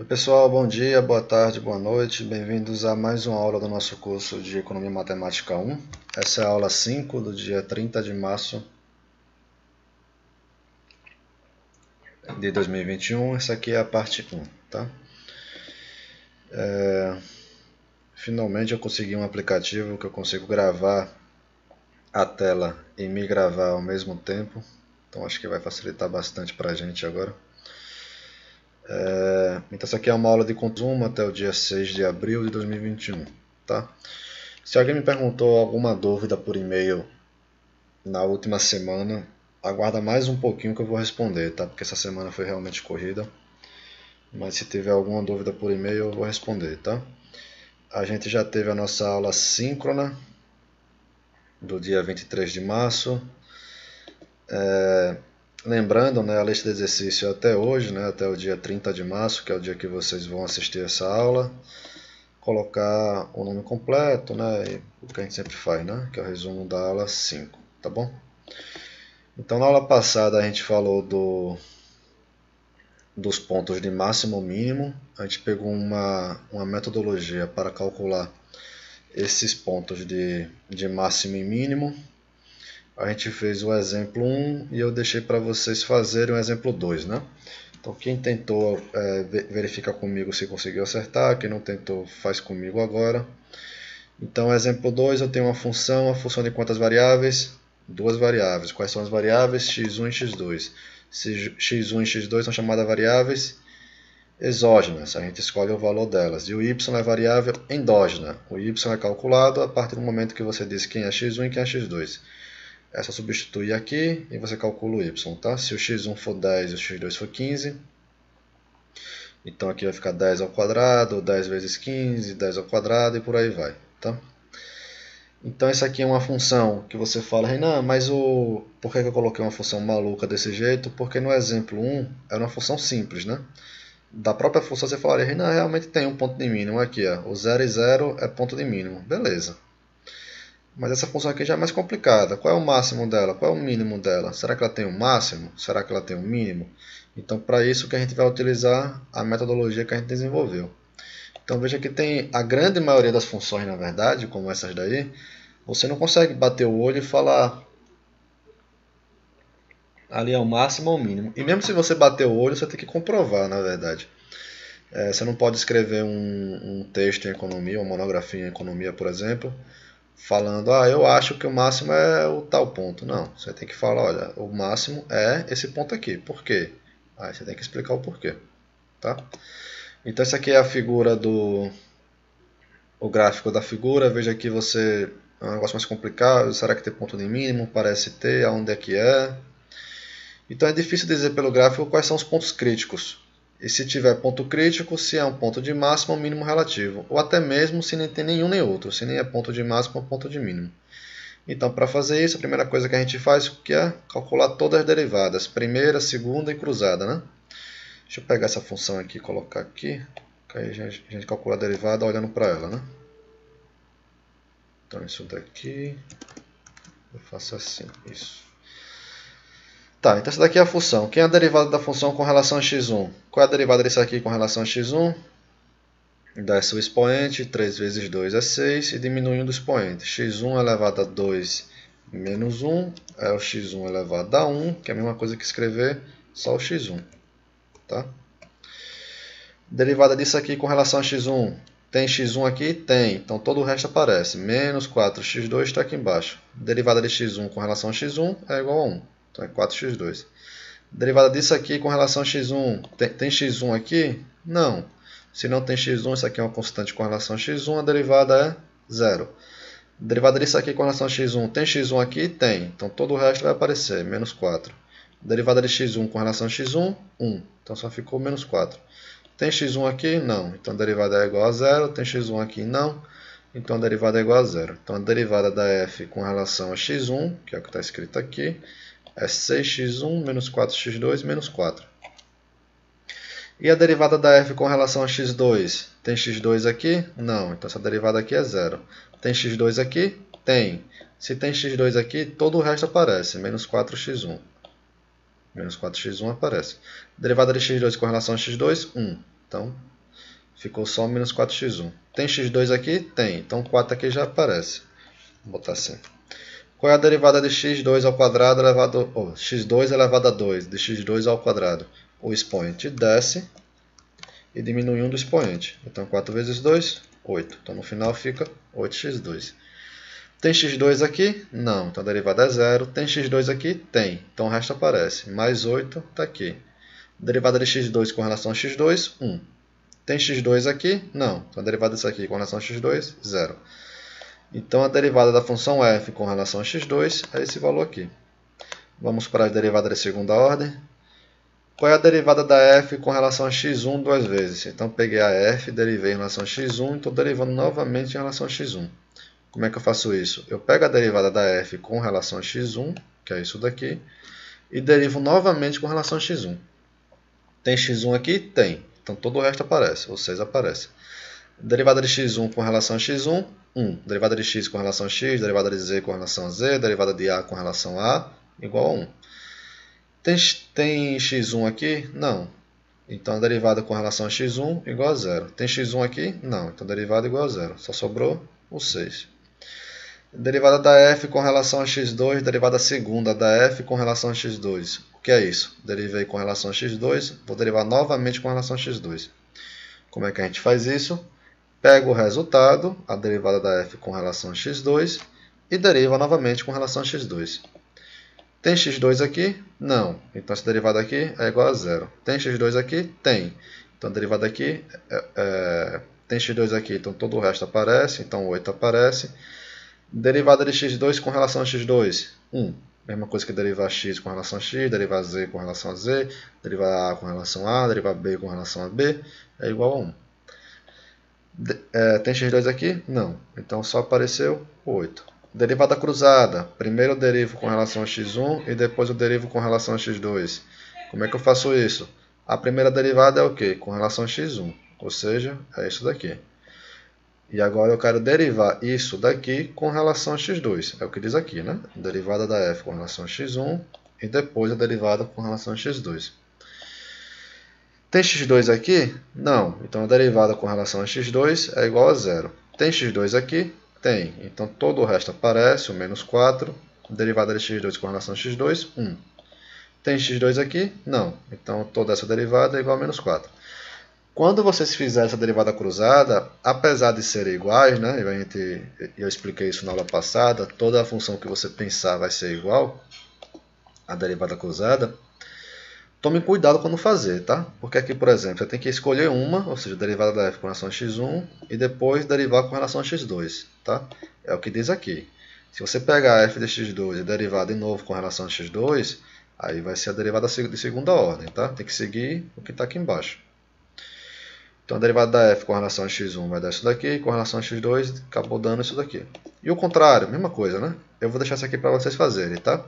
Oi, pessoal, bom dia, boa tarde, boa noite. Bem-vindos a mais uma aula do nosso curso de Economia Matemática 1. Essa é a aula 5 do dia 30 de março de 2021. Essa aqui é a parte 1, tá? É... Finalmente eu consegui um aplicativo que eu consigo gravar a tela e me gravar ao mesmo tempo. Então acho que vai facilitar bastante para a gente agora. É, então, isso aqui é uma aula de consumo até o dia 6 de abril de 2021. Tá? Se alguém me perguntou alguma dúvida por e-mail na última semana, aguarda mais um pouquinho que eu vou responder, tá? porque essa semana foi realmente corrida. Mas se tiver alguma dúvida por e-mail, eu vou responder. Tá? A gente já teve a nossa aula síncrona do dia 23 de março. É, Lembrando, né, a lista de exercício é até hoje, né, até o dia 30 de março, que é o dia que vocês vão assistir essa aula. Colocar o nome completo, né, o que a gente sempre faz, né, que é o resumo da aula 5, tá bom? Então, na aula passada a gente falou do, dos pontos de máximo e mínimo. A gente pegou uma, uma metodologia para calcular esses pontos de, de máximo e mínimo a gente fez o exemplo 1 e eu deixei para vocês fazerem o exemplo 2, né? Então, quem tentou, é, verifica comigo se conseguiu acertar. Quem não tentou, faz comigo agora. Então, exemplo 2, eu tenho uma função. A função de quantas variáveis? Duas variáveis. Quais são as variáveis? x1 e x2. x1 e x2 são chamadas variáveis exógenas. A gente escolhe o valor delas. E o y é variável endógena. O y é calculado a partir do momento que você diz quem é x1 e quem é x2. É só substituir aqui e você calcula o y, tá? Se o x1 for 10 e o x2 for 15, então aqui vai ficar 10 ao quadrado, 10 vezes 15, 10 ao quadrado e por aí vai, tá? Então isso aqui é uma função que você fala, Renan, mas o... por que eu coloquei uma função maluca desse jeito? Porque no exemplo 1 era uma função simples, né? Da própria função você falaria, Renan, realmente tem um ponto de mínimo aqui, ó. o 0 e 0 é ponto de mínimo, beleza. Mas essa função aqui já é mais complicada. Qual é o máximo dela? Qual é o mínimo dela? Será que ela tem um máximo? Será que ela tem um mínimo? Então, para isso que a gente vai utilizar a metodologia que a gente desenvolveu. Então, veja que tem a grande maioria das funções, na verdade, como essas daí, você não consegue bater o olho e falar ali é o máximo ou o mínimo. E mesmo se você bater o olho, você tem que comprovar, na verdade. É, você não pode escrever um, um texto em economia, uma monografia em economia, por exemplo, falando, ah, eu acho que o máximo é o tal ponto. Não, você tem que falar, olha, o máximo é esse ponto aqui. Por quê? Aí você tem que explicar o porquê, tá? Então essa aqui é a figura do... o gráfico da figura. Veja aqui você... é um negócio mais complicado. Será que tem ponto de mínimo? Parece ter. Aonde é que é? Então é difícil dizer pelo gráfico quais são os pontos críticos e se tiver ponto crítico, se é um ponto de máximo ou mínimo relativo, ou até mesmo se nem tem nenhum nem outro, se nem é ponto de máximo ou ponto de mínimo. Então, para fazer isso, a primeira coisa que a gente faz que é calcular todas as derivadas, primeira, segunda e cruzada. Né? Deixa eu pegar essa função aqui e colocar aqui, que aí a gente, calcular calcula a derivada olhando para ela. Né? Então, isso daqui, eu faço assim, isso. Tá, então essa daqui é a função. Quem é a derivada da função com relação a x1? Qual é a derivada disso aqui com relação a x1? Dá essa o expoente, 3 vezes 2 é 6, e diminui um do expoente. x1 elevado a 2 menos 1 é o x1 elevado a 1, que é a mesma coisa que escrever só o x1. Tá? Derivada disso aqui com relação a x1. Tem x1 aqui? Tem. Então todo o resto aparece. Menos 4x2 está aqui embaixo. Derivada de x1 com relação a x1 é igual a 1. Então é 4x2. Derivada disso aqui com relação a x1. Tem, tem x1 aqui? Não. Se não tem x1, isso aqui é uma constante com relação a x1, a derivada é zero. Derivada disso aqui com relação a x1, tem x1 aqui? Tem. Então todo o resto vai aparecer, menos 4. Derivada de x1 com relação a x1, 1. Então só ficou menos 4. Tem x1 aqui? Não. Então a derivada é igual a zero. Tem x1 aqui? Não. Então a derivada é igual a zero. Então a derivada da f com relação a x1, que é o que está escrito aqui, é 6x1 menos 4x2 menos 4. E a derivada da f com relação a x2? Tem x2 aqui? Não, então essa derivada aqui é zero. Tem x2 aqui? Tem. Se tem x2 aqui, todo o resto aparece, menos 4x1. Menos 4x1 aparece. Derivada de x2 com relação a x2, 1. Então, ficou só menos 4x1. Tem x2 aqui? Tem. Então, 4 aqui já aparece. Vou botar assim. Qual é a derivada de x2 ao quadrado elevado oh, x2 elevado a 2, de x2 ao quadrado? O expoente desce e diminui um do expoente. Então 4 vezes 2, 8. Então no final fica 8x2. Tem x2 aqui? Não. Então a derivada é zero. Tem x2 aqui? Tem. Então o resto aparece. Mais 8 está aqui. Derivada de x2 com relação a x2, 1. Tem x2 aqui? Não. Então a derivada disso aqui com relação a x2, 0. Então a derivada da função f com relação a x2 é esse valor aqui. Vamos para a derivada de segunda ordem. Qual é a derivada da f com relação a x1 duas vezes? Então peguei a f, derivei em relação a x1 e estou derivando novamente em relação a x1. Como é que eu faço isso? Eu pego a derivada da f com relação a x1, que é isso daqui, e derivo novamente com relação a x1. Tem x1 aqui? Tem. Então todo o resto aparece, ou 6 aparece. Derivada de x1 com relação a x1, 1. Derivada de x com relação a x, derivada de z com relação a z, derivada de a com relação a a, igual a 1. Tem, tem x1 aqui? Não. Então, a derivada com relação a x1 igual a zero. Tem x1 aqui? Não. Então, a derivada igual a zero. Só sobrou o 6. Derivada da f com relação a x2, derivada segunda da f com relação a x2. O que é isso? Derivei com relação a x2, vou derivar novamente com relação a x2. Como é que a gente faz isso? Pego o resultado, a derivada da f com relação a x2, e deriva novamente com relação a x2. Tem x2 aqui? Não. Então, essa derivada aqui é igual a zero. Tem x2 aqui? Tem. Então, a derivada aqui é, é tem x2 aqui, então todo o resto aparece, então 8 aparece. Derivada de x2 com relação a x2? 1. Mesma coisa que derivar x com relação a x, derivar z com relação a z, derivar a com relação a, derivar b com relação a b, é igual a 1. É, tem x2 aqui? Não. Então só apareceu 8. Derivada cruzada. Primeiro eu derivo com relação a x1 e depois eu derivo com relação a x2. Como é que eu faço isso? A primeira derivada é o quê? Com relação a x1. Ou seja, é isso daqui. E agora eu quero derivar isso daqui com relação a x2. É o que diz aqui, né? Derivada da f com relação a x1 e depois a derivada com relação a x2. Tem x2 aqui? Não. Então a derivada com relação a x2 é igual a zero. Tem x2 aqui? Tem. Então todo o resto aparece, o menos 4. Derivada de x2 com relação a x2, 1. Tem x2 aqui? Não. Então toda essa derivada é igual a menos 4. Quando vocês fizerem essa derivada cruzada, apesar de serem iguais, né, eu, gente, eu expliquei isso na aula passada, toda a função que você pensar vai ser igual, a derivada cruzada, Tome cuidado quando fazer, tá? Porque aqui, por exemplo, você tem que escolher uma, ou seja, derivada da f com relação a x1 e depois derivar com relação a x2, tá? É o que diz aqui. Se você pegar f de x2 e derivar de novo com relação a x2, aí vai ser a derivada de segunda ordem, tá? Tem que seguir o que está aqui embaixo. Então, a derivada da f com relação a x1 vai dar isso daqui, com relação a x2 acabou dando isso daqui. E o contrário, mesma coisa, né? Eu vou deixar isso aqui para vocês fazerem, Tá?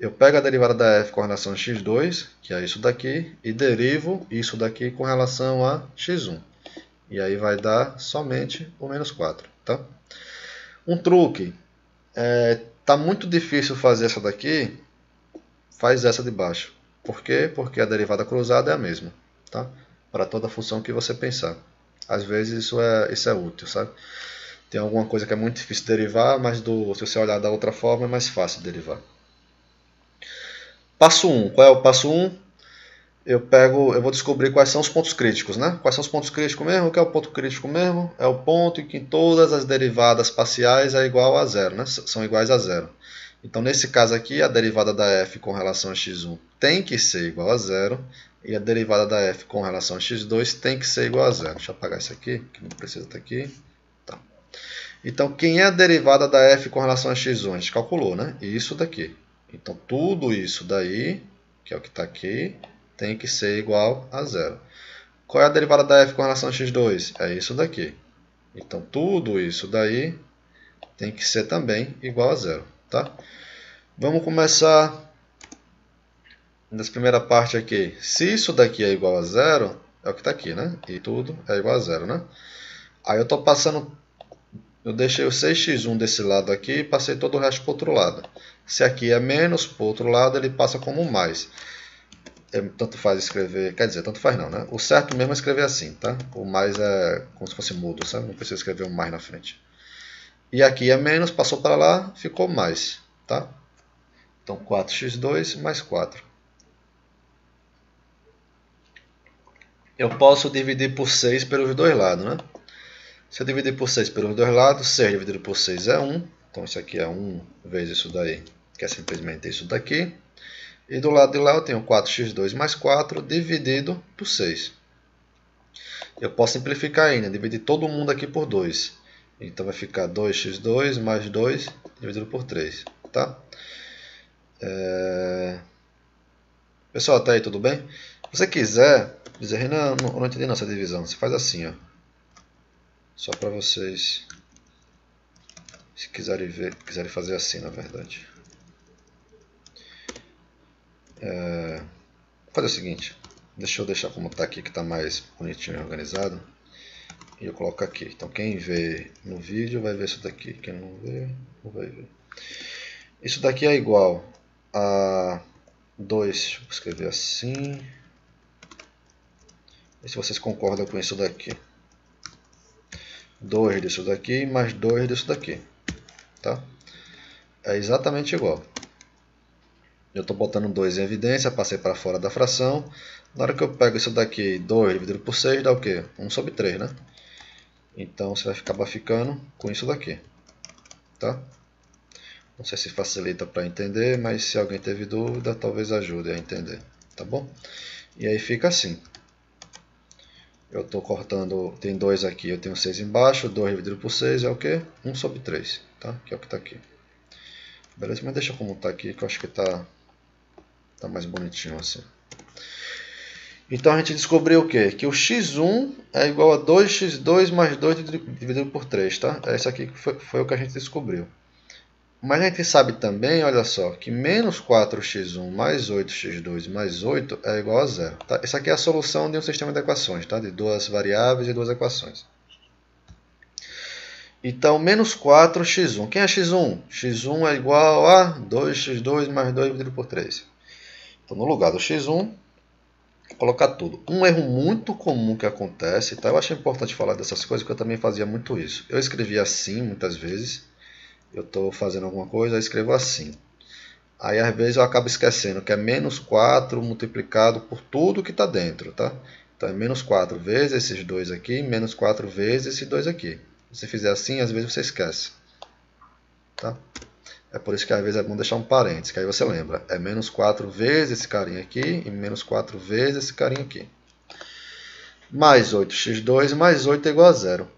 eu pego a derivada da f com relação a x2, que é isso daqui, e derivo isso daqui com relação a x1. E aí vai dar somente o menos 4. Tá? Um truque. É, tá muito difícil fazer essa daqui, faz essa de baixo. Por quê? Porque a derivada cruzada é a mesma. Tá? Para toda função que você pensar. Às vezes isso é, isso é útil, sabe? Tem alguma coisa que é muito difícil derivar, mas do, se você olhar da outra forma é mais fácil derivar. Passo 1. Um. Qual é o passo 1? Um? Eu pego, eu vou descobrir quais são os pontos críticos, né? Quais são os pontos críticos mesmo? O que é o ponto crítico mesmo? É o ponto em que todas as derivadas parciais é igual a zero, né? São iguais a zero. Então, nesse caso aqui, a derivada da f com relação a x1 tem que ser igual a zero e a derivada da f com relação a x2 tem que ser igual a zero. Deixa eu apagar isso aqui, que não precisa estar aqui. Tá. Então, quem é a derivada da f com relação a x1? A gente calculou, né? Isso daqui. Então, tudo isso daí, que é o que está aqui, tem que ser igual a zero. Qual é a derivada da f com relação a x2? É isso daqui. Então, tudo isso daí tem que ser também igual a zero. Tá? Vamos começar nessa primeira parte aqui. Se isso daqui é igual a zero, é o que está aqui, né? E tudo é igual a zero, né? Aí eu estou passando eu deixei o 6x1 desse lado aqui e passei todo o resto para o outro lado. Se aqui é menos, para o outro lado ele passa como mais. É, tanto faz escrever, quer dizer, tanto faz não, né? O certo mesmo é escrever assim, tá? O mais é como se fosse mudo, sabe? Não precisa escrever um mais na frente. E aqui é menos, passou para lá, ficou mais, tá? Então 4x2 mais 4. Eu posso dividir por 6 pelos dois lados, né? Se eu dividir por 6 pelos dois lados, 6 dividido por 6 é 1. Então isso aqui é 1 vezes isso daí, que é simplesmente isso daqui. E do lado de lá eu tenho 4x2 mais 4 dividido por 6. Eu posso simplificar ainda, dividir todo mundo aqui por 2. Então vai ficar 2x2 mais 2 dividido por 3. Tá? É... Pessoal, tá aí tudo bem? Se você quiser dizer, Renan, não, não entendi nossa divisão. Você faz assim, ó só para vocês se quiserem ver, quiserem fazer assim, na verdade. É, fazer o seguinte, deixa eu deixar como está aqui que está mais bonitinho e organizado e eu coloco aqui. Então quem vê no vídeo vai ver isso daqui, quem não vê não vai ver. Isso daqui é igual a 2, vou escrever assim. E se vocês concordam com isso daqui. 2 disso daqui mais 2 disso daqui. Tá? É exatamente igual. Eu estou botando 2 em evidência, passei para fora da fração. Na hora que eu pego isso daqui, 2 dividido por 6 dá o quê? 1 sobre 3, né? Então você vai acabar ficando com isso daqui. Tá? Não sei se facilita para entender, mas se alguém teve dúvida, talvez ajude a entender. Tá bom? E aí fica assim. Eu estou cortando, tem dois aqui, eu tenho seis embaixo, dois dividido por seis é o que? 1 sobre 3, tá? Que é o que está aqui. Beleza, mas deixa como está aqui, que eu acho que está tá mais bonitinho assim. Então a gente descobriu o quê? Que o x1 é igual a 2x2 mais 2 dividido por 3, tá? É isso aqui que foi, foi o que a gente descobriu. Mas a gente sabe também, olha só, que menos 4x1 mais 8x2 mais 8 é igual a zero. Tá? Isso aqui é a solução de um sistema de equações, tá? de duas variáveis e duas equações. Então, menos 4x1. Quem é x1? x1 é igual a 2x2 mais 2 dividido por 3. Então, no lugar do x1, vou colocar tudo. Um erro muito comum que acontece, tá? eu acho importante falar dessas coisas, porque eu também fazia muito isso. Eu escrevia assim muitas vezes eu estou fazendo alguma coisa, eu escrevo assim. Aí às vezes eu acabo esquecendo que é menos 4 multiplicado por tudo que está dentro, tá? Então é menos 4 vezes esses dois aqui, menos 4 vezes esses dois aqui. Se fizer assim, às vezes você esquece. Tá? É por isso que às vezes é bom deixar um parênteses, que aí você lembra. É menos 4 vezes esse carinha aqui e menos 4 vezes esse carinha aqui. Mais 8x2 mais 8 é igual a zero.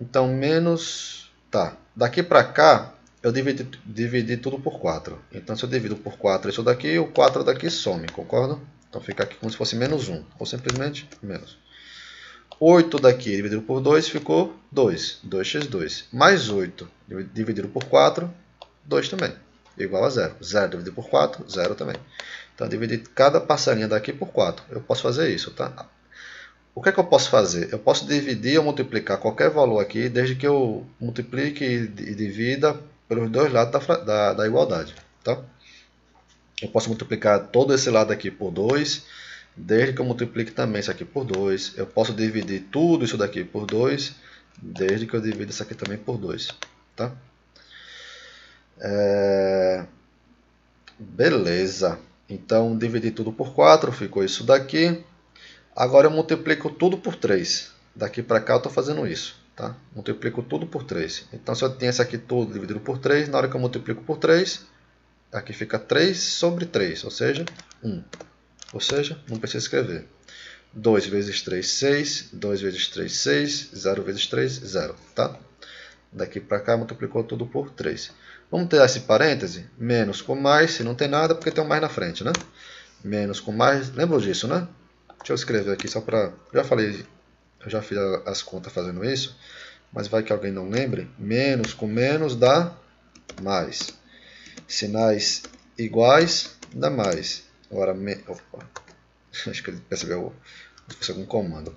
Então, menos Tá, daqui para cá eu dividi, dividi tudo por 4. Então se eu divido por 4 isso daqui, o 4 daqui some, concorda? Então fica aqui como se fosse menos 1, ou simplesmente menos. 8 daqui dividido por 2 ficou 2, 2x2. Mais 8 dividido por 4, 2 também, igual a 0. 0 dividido por 4, 0 também. Então, dividir cada passarinha daqui por 4. Eu posso fazer isso, tá? O que é que eu posso fazer? Eu posso dividir ou multiplicar qualquer valor aqui, desde que eu multiplique e divida pelos dois lados da, da, da igualdade. Tá? Eu posso multiplicar todo esse lado aqui por 2, desde que eu multiplique também isso aqui por 2. Eu posso dividir tudo isso daqui por 2, desde que eu divida isso aqui também por 2. Tá? É... Beleza. Então, dividi tudo por 4, ficou isso daqui. Agora eu multiplico tudo por 3. Daqui para cá eu estou fazendo isso. Tá? Multiplico tudo por 3. Então, se eu tenho esse aqui todo dividido por 3, na hora que eu multiplico por 3, aqui fica 3 sobre 3, ou seja, 1. Ou seja, não precisa escrever. 2 vezes 3, 6. 2 vezes 3, 6. 0 vezes 3, 0. Tá? Daqui para cá, multiplicou tudo por 3. Vamos ter esse parêntese? Menos com mais, se não tem nada, porque tem um mais na frente, né? Menos com mais, lembram disso, né? Deixa eu escrever aqui só para... Já falei, eu já fiz as contas fazendo isso, mas vai que alguém não lembre. Menos com menos dá mais. Sinais iguais dá mais. Agora, me... Opa. acho que ele percebeu se algum comando.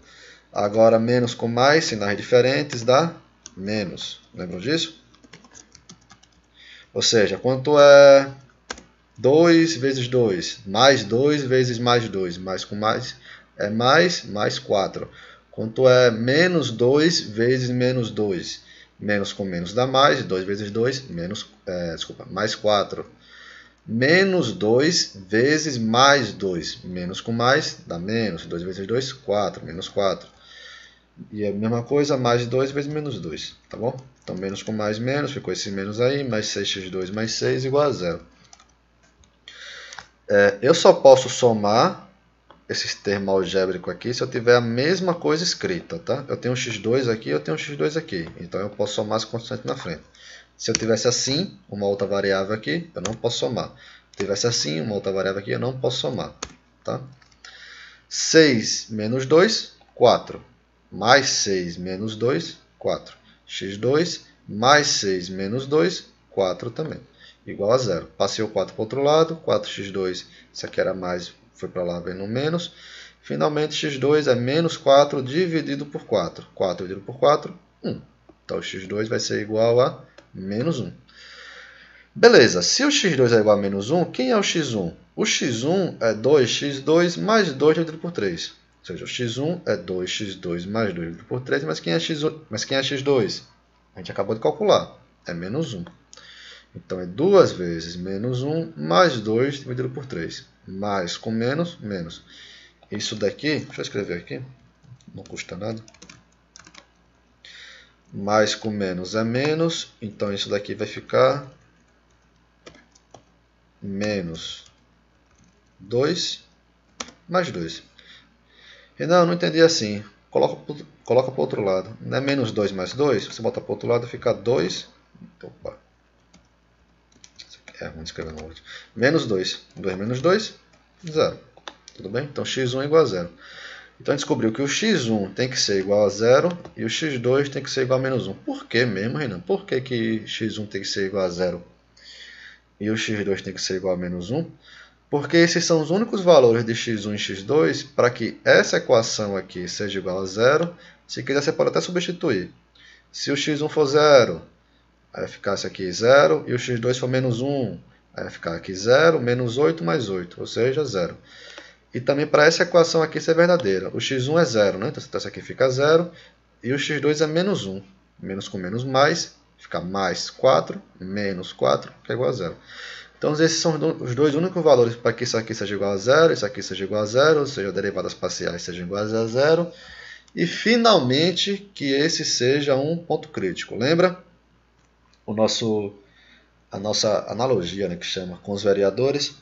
Agora, menos com mais, sinais diferentes dá menos. Lembram disso? Ou seja, quanto é 2 vezes 2? Mais 2 vezes mais 2. Mais com mais, é mais, mais 4. Quanto é menos 2 vezes menos 2? Menos com menos dá mais, 2 vezes 2, menos, é, desculpa, mais 4. Menos 2 vezes mais 2. Menos com mais dá menos. 2 vezes 2, 4. Menos 4. E é a mesma coisa, mais 2 vezes menos 2. Tá bom? Então, menos com mais, menos. Ficou esse menos aí. Mais 6x2 mais 6 igual a zero. É, eu só posso somar esses termo algébrico aqui se eu tiver a mesma coisa escrita, tá? Eu tenho um x2 aqui, eu tenho um x2 aqui, então eu posso somar as constantes na frente. Se eu tivesse assim, uma outra variável aqui, eu não posso somar. Se tivesse assim, uma outra variável aqui, eu não posso somar, tá? 6 menos 2, 4. Mais 6 menos 2, 4. x2 mais 6 menos 2, 4 também. Igual a zero. Passei o 4 para o outro lado, 4x2, isso aqui era mais foi para lá vendo menos. Finalmente, x2 é menos 4 dividido por 4. 4 dividido por 4, 1. Então, x2 vai ser igual a menos 1. Beleza, se o x2 é igual a menos 1, quem é o x1? O x1 é 2x2 mais 2 dividido por 3. Ou seja, o x1 é 2x2 mais 2 dividido por 3, mas quem é x1? Mas quem é x2? A gente acabou de calcular, é menos 1. Então, é 2 vezes menos 1 mais 2 dividido por 3 mais com menos, menos. Isso daqui, deixa eu escrever aqui, não custa nada. Mais com menos é menos, então isso daqui vai ficar menos 2 mais 2. Renan, não entendi assim. Coloca, coloca para o outro lado. Não é menos 2 mais 2? Você bota para o outro lado, fica 2. Opa. É, vamos escrever no outro. Menos 2. 2 menos 2, 0. Tudo bem? Então, x1 é igual a 0. Então, descobriu que o x1 tem que ser igual a 0 e o x2 tem que ser igual a menos 1. Por que mesmo, Renan? Por que, que x1 tem que ser igual a 0 e o x2 tem que ser igual a menos 1? Porque esses são os únicos valores de x1 e x2 para que essa equação aqui seja igual a 0. Se quiser, você pode até substituir. Se o x1 for 0 vai ficar isso aqui 0, e o x2 for menos 1, aí vai ficar aqui 0, menos 8 mais 8, ou seja, 0. E também para essa equação aqui ser é verdadeira, o x1 é 0, né? então essa aqui fica 0, e o x2 é menos 1, menos com menos mais, fica mais 4, menos 4, que é igual a 0. Então, esses são os dois únicos valores para que isso aqui seja igual a zero, isso aqui seja igual a zero, ou seja, derivadas parciais sejam iguais a zero. E, finalmente, que esse seja um ponto crítico. Lembra? o nosso a nossa analogia, né, que chama com os vereadores.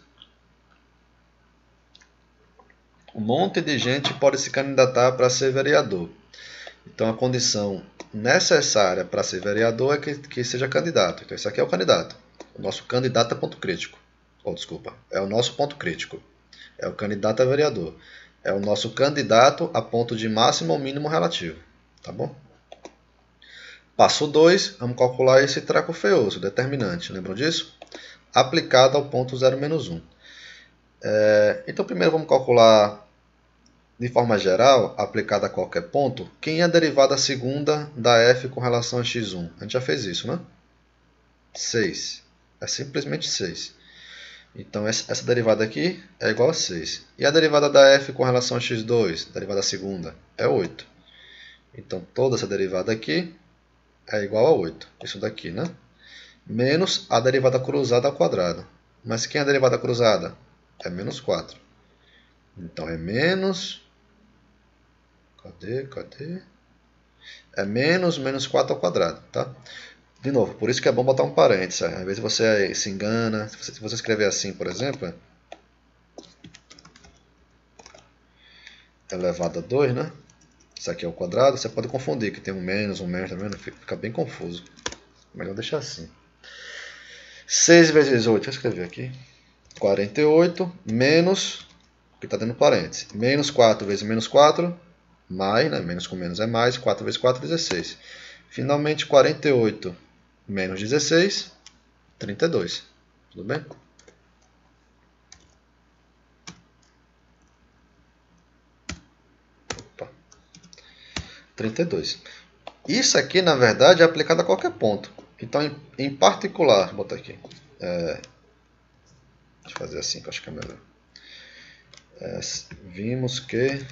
Um monte de gente pode se candidatar para ser vereador. Então a condição necessária para ser vereador é que, que seja candidato. Então esse aqui é o candidato. O nosso candidato a é ponto crítico. Ou oh, desculpa, é o nosso ponto crítico. É o candidato a vereador. É o nosso candidato a ponto de máximo ou mínimo relativo. Tá bom? Passo 2, vamos calcular esse traco feioso, determinante, lembram disso? Aplicado ao ponto 0, menos 1. É, então, primeiro vamos calcular, de forma geral, aplicada a qualquer ponto, quem é a derivada segunda da f com relação a x1. A gente já fez isso, né? 6. É simplesmente 6. Então, essa derivada aqui é igual a 6. E a derivada da f com relação a x2, derivada segunda, é 8. Então, toda essa derivada aqui é igual a 8. Isso daqui, né? Menos a derivada cruzada ao quadrado. Mas quem é a derivada cruzada? É menos 4. Então é menos... Cadê? Cadê? É menos menos 4 ao quadrado, tá? De novo, por isso que é bom botar um parênteses. Né? Às vezes você se engana. Se você, se você escrever assim, por exemplo... Elevado a 2, né? Isso aqui é o quadrado, você pode confundir, que tem um menos, um menos, tá vendo? Né? Fica bem confuso. Melhor deixar assim. 6 vezes 8, vou escrever aqui. 48 menos, que está dando parênteses, menos 4 vezes menos 4, mais, né? menos com menos é mais, 4 vezes 4, 16. Finalmente, 48 menos 16, 32. Tudo bem? 32. Isso aqui, na verdade, é aplicado a qualquer ponto. Então, em, em particular, vou botar aqui. É, deixa eu fazer assim, que acho que é melhor. É, vimos que...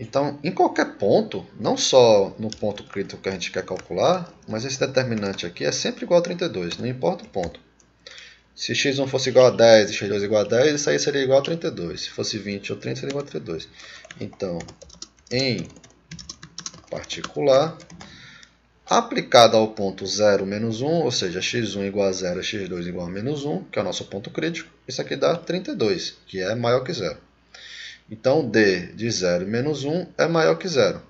Então, em qualquer ponto, não só no ponto crítico que a gente quer calcular, mas esse determinante aqui é sempre igual a 32, não importa o ponto. Se x1 fosse igual a 10 e x2 igual a 10, isso aí seria igual a 32. Se fosse 20 ou 30, seria igual a 32. Então, em particular aplicada ao ponto 0 menos 1, ou seja, x1 igual a 0, x2 igual a menos 1, que é o nosso ponto crítico, isso aqui dá 32, que é maior que zero. Então, d de 0 menos 1 é maior que zero.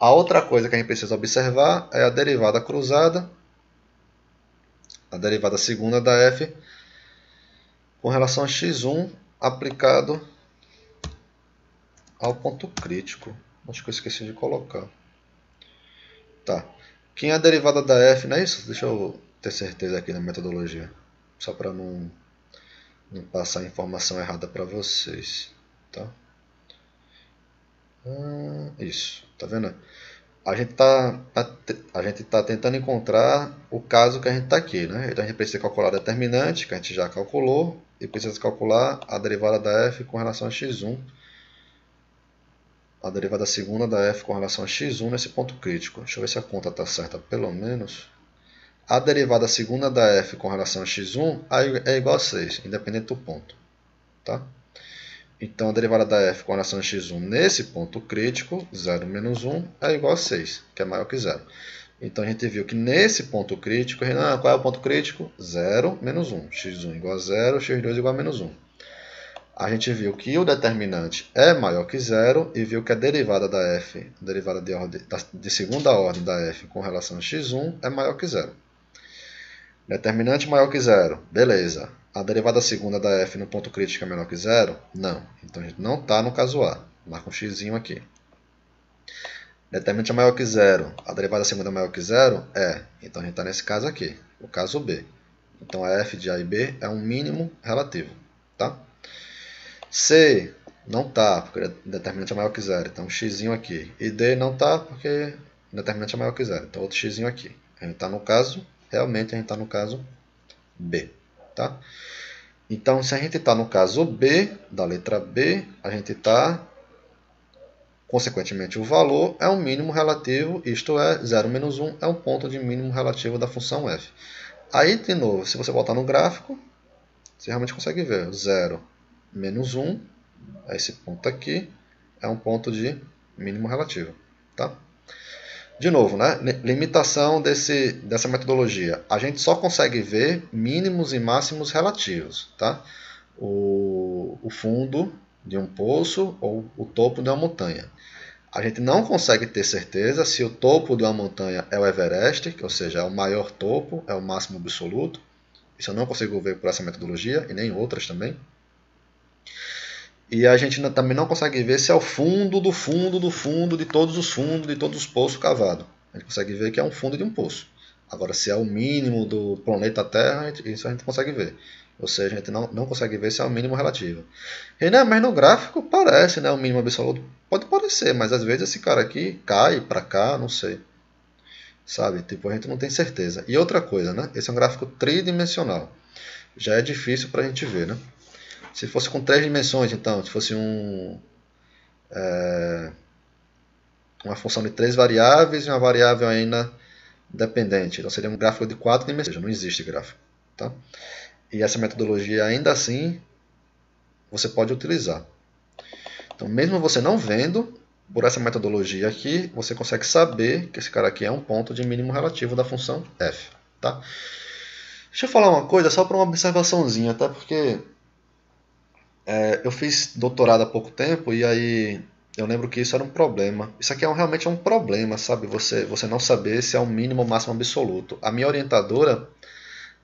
A outra coisa que a gente precisa observar é a derivada cruzada, a derivada segunda da f, com relação a x1 aplicado ao ponto crítico. Acho que eu esqueci de colocar. Tá. Quem é a derivada da f, não é isso? Deixa eu ter certeza aqui na metodologia. Só para não, não passar informação errada para vocês. Tá? Ah, isso. Tá vendo? A gente está tá, tá a gente tá tentando encontrar o caso que a gente está aqui. Né? Então a gente precisa calcular a determinante, que a gente já calculou, e precisa calcular a derivada da f com relação a x1 a derivada segunda da f com relação a x1 nesse ponto crítico. Deixa eu ver se a conta está certa, pelo menos. A derivada segunda da f com relação a x1 é igual a 6, independente do ponto. Tá? Então, a derivada da f com relação a x1 nesse ponto crítico, 0 menos 1, é igual a 6, que é maior que 0. Então, a gente viu que nesse ponto crítico, Renan, qual é o ponto crítico? 0 menos 1. x1 igual a 0, x2 igual a menos 1 a gente viu que o determinante é maior que zero e viu que a derivada da f, derivada de, ordem, de segunda ordem da f com relação a x1 é maior que zero. Determinante maior que zero, beleza. A derivada segunda da f no ponto crítico é menor que zero? Não. Então a gente não está no caso A. Marca um x aqui. Determinante é maior que zero, a derivada segunda é maior que zero? É. Então a gente está nesse caso aqui, o caso B. Então a f de A e B é um mínimo relativo. Tá? C não tá, porque o é determinante é maior que zero, então um x aqui. E D não tá, porque o determinante é maior que zero, então outro x aqui. A gente está no caso, realmente a gente está no caso B. Tá? Então, se a gente está no caso B, da letra B, a gente está, consequentemente, o valor é um mínimo relativo, isto é, 0 menos 1 é um ponto de mínimo relativo da função f. Aí, de novo, se você botar no gráfico, você realmente consegue ver 0 menos 1, esse ponto aqui, é um ponto de mínimo relativo. Tá? De novo, né? limitação desse, dessa metodologia. A gente só consegue ver mínimos e máximos relativos. Tá? O, o fundo de um poço ou o topo de uma montanha. A gente não consegue ter certeza se o topo de uma montanha é o Everest, ou seja, é o maior topo, é o máximo absoluto. Isso eu não consigo ver por essa metodologia e nem outras também. E a gente também não consegue ver se é o fundo do fundo do fundo de todos os fundos, de todos os poços cavados. A gente consegue ver que é um fundo de um poço. Agora, se é o mínimo do planeta Terra, isso a gente consegue ver. Ou seja, a gente não, não consegue ver se é o mínimo relativo. E, né, mas no gráfico parece, né? O mínimo absoluto pode parecer, mas às vezes esse cara aqui cai para cá, não sei. Sabe? Tipo, a gente não tem certeza. E outra coisa, né? Esse é um gráfico tridimensional. Já é difícil para a gente ver, né? Se fosse com três dimensões, então, se fosse um. É, uma função de três variáveis e uma variável ainda dependente. Então seria um gráfico de quatro dimensões, não existe gráfico. Tá? E essa metodologia, ainda assim, você pode utilizar. Então, mesmo você não vendo, por essa metodologia aqui, você consegue saber que esse cara aqui é um ponto de mínimo relativo da função f. Tá? Deixa eu falar uma coisa só para uma observaçãozinha, tá? porque é, eu fiz doutorado há pouco tempo e aí eu lembro que isso era um problema. Isso aqui é um, realmente é um problema, sabe? Você, você não saber se é um mínimo ou máximo absoluto. A minha orientadora,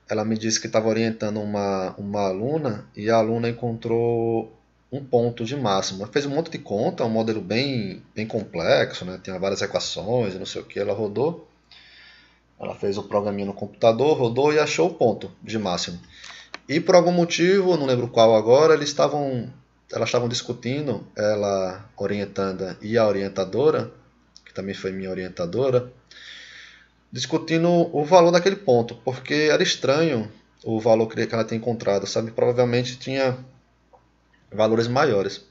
ela me disse que estava orientando uma, uma aluna e a aluna encontrou um ponto de máximo. Ela fez um monte de conta, um modelo bem, bem complexo, né? Tinha várias equações, não sei o que. Ela rodou, ela fez o programinha no computador, rodou e achou o ponto de máximo. E por algum motivo, não lembro qual agora, eles estavam, elas estavam discutindo, ela orientanda e a orientadora, que também foi minha orientadora, discutindo o valor daquele ponto, porque era estranho o valor que ela tinha encontrado, sabe? Provavelmente tinha valores maiores.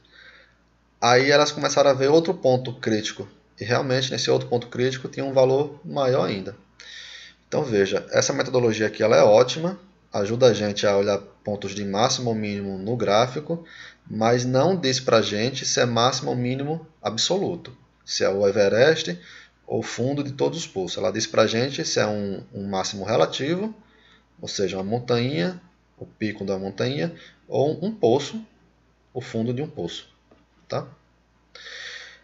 Aí elas começaram a ver outro ponto crítico, e realmente nesse outro ponto crítico tinha um valor maior ainda. Então veja, essa metodologia aqui ela é ótima, ajuda a gente a olhar pontos de máximo ou mínimo no gráfico, mas não diz para a gente se é máximo ou mínimo absoluto, se é o Everest ou fundo de todos os pulsos. Ela diz para a gente se é um, um, máximo relativo, ou seja, uma montanha, o pico da montanha, ou um poço, o fundo de um poço. Tá?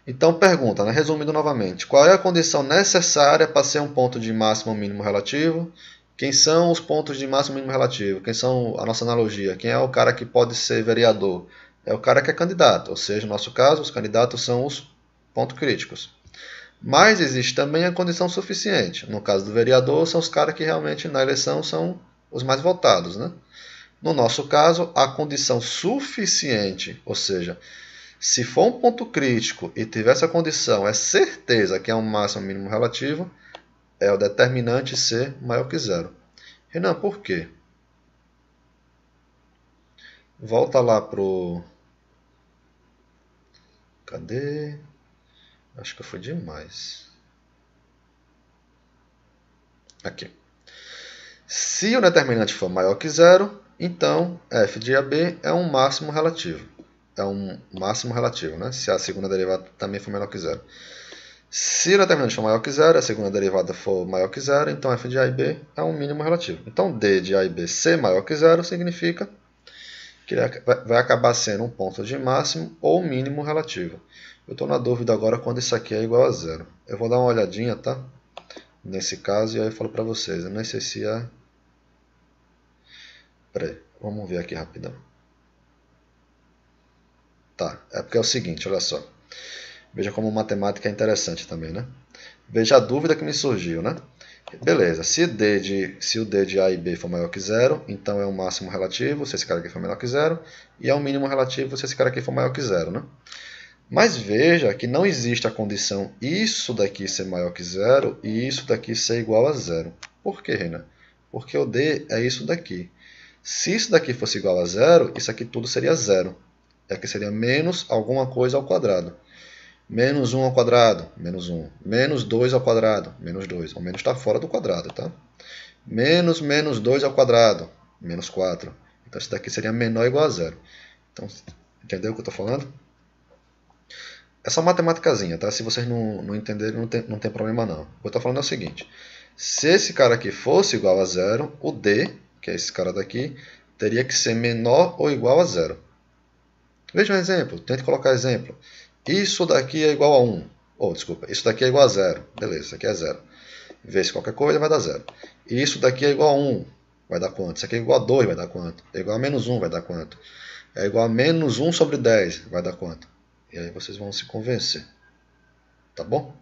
Então pergunta, né? resumindo novamente, qual é a condição necessária para ser um ponto de máximo ou mínimo relativo? Quem são os pontos de máximo e mínimo relativo? Quem são a nossa analogia? Quem é o cara que pode ser vereador? É o cara que é candidato, ou seja, no nosso caso, os candidatos são os pontos críticos. Mas existe também a condição suficiente. No caso do vereador, são os caras que realmente na eleição são os mais votados, né? No nosso caso, a condição suficiente, ou seja, se for um ponto crítico e tiver essa condição, é certeza que é um máximo mínimo relativo, é o determinante ser maior que zero. Renan, por quê? Volta lá pro... Cadê? Acho que foi demais. Aqui. Se o determinante for maior que zero, então f de AB é um máximo relativo. É um máximo relativo, né? Se a segunda derivada também for menor que zero. Se a determinante for maior que zero, a segunda derivada for maior que zero, então f de a e b é um mínimo relativo. Então d de a e b ser maior que zero significa que ele vai acabar sendo um ponto de máximo ou mínimo relativo. Eu estou na dúvida agora quando isso aqui é igual a zero. Eu vou dar uma olhadinha, tá? Nesse caso, e aí eu falo para vocês. Eu nem sei se é... Peraí, vamos ver aqui rapidão. Tá, é porque é o seguinte, olha só. Veja como matemática é interessante também, né? Veja a dúvida que me surgiu, né? Beleza, se, D de, se o D de A e B for maior que zero, então é um máximo relativo se esse cara aqui for menor que zero, e é um mínimo relativo se esse cara aqui for maior que zero, né? Mas veja que não existe a condição isso daqui ser maior que zero e isso daqui ser igual a zero. Por quê, Renan? Porque o D é isso daqui. Se isso daqui fosse igual a zero, isso aqui tudo seria zero. É que seria menos alguma coisa ao quadrado menos 1 ao quadrado, menos 1, menos 2 ao quadrado, menos 2, o menos está fora do quadrado, tá? Menos menos 2 ao quadrado, menos 4. Então, isso daqui seria menor ou igual a zero. Então, entendeu o que eu estou falando? É só matemáticazinha, tá? Se vocês não, não entenderem, não tem, não tem problema não. O que eu estou falando é o seguinte. Se esse cara aqui fosse igual a zero, o D, que é esse cara daqui, teria que ser menor ou igual a zero. Veja um exemplo, tente colocar exemplo. Isso daqui é igual a 1. Ou, oh, desculpa, isso daqui é igual a 0. Beleza, isso aqui é 0. Vê se qualquer coisa vai dar 0. Isso daqui é igual a 1. Vai dar quanto? Isso aqui é igual a 2, vai dar quanto? É igual a menos 1, vai dar quanto? É igual a menos 1 sobre 10, vai dar quanto? E aí vocês vão se convencer. Tá bom?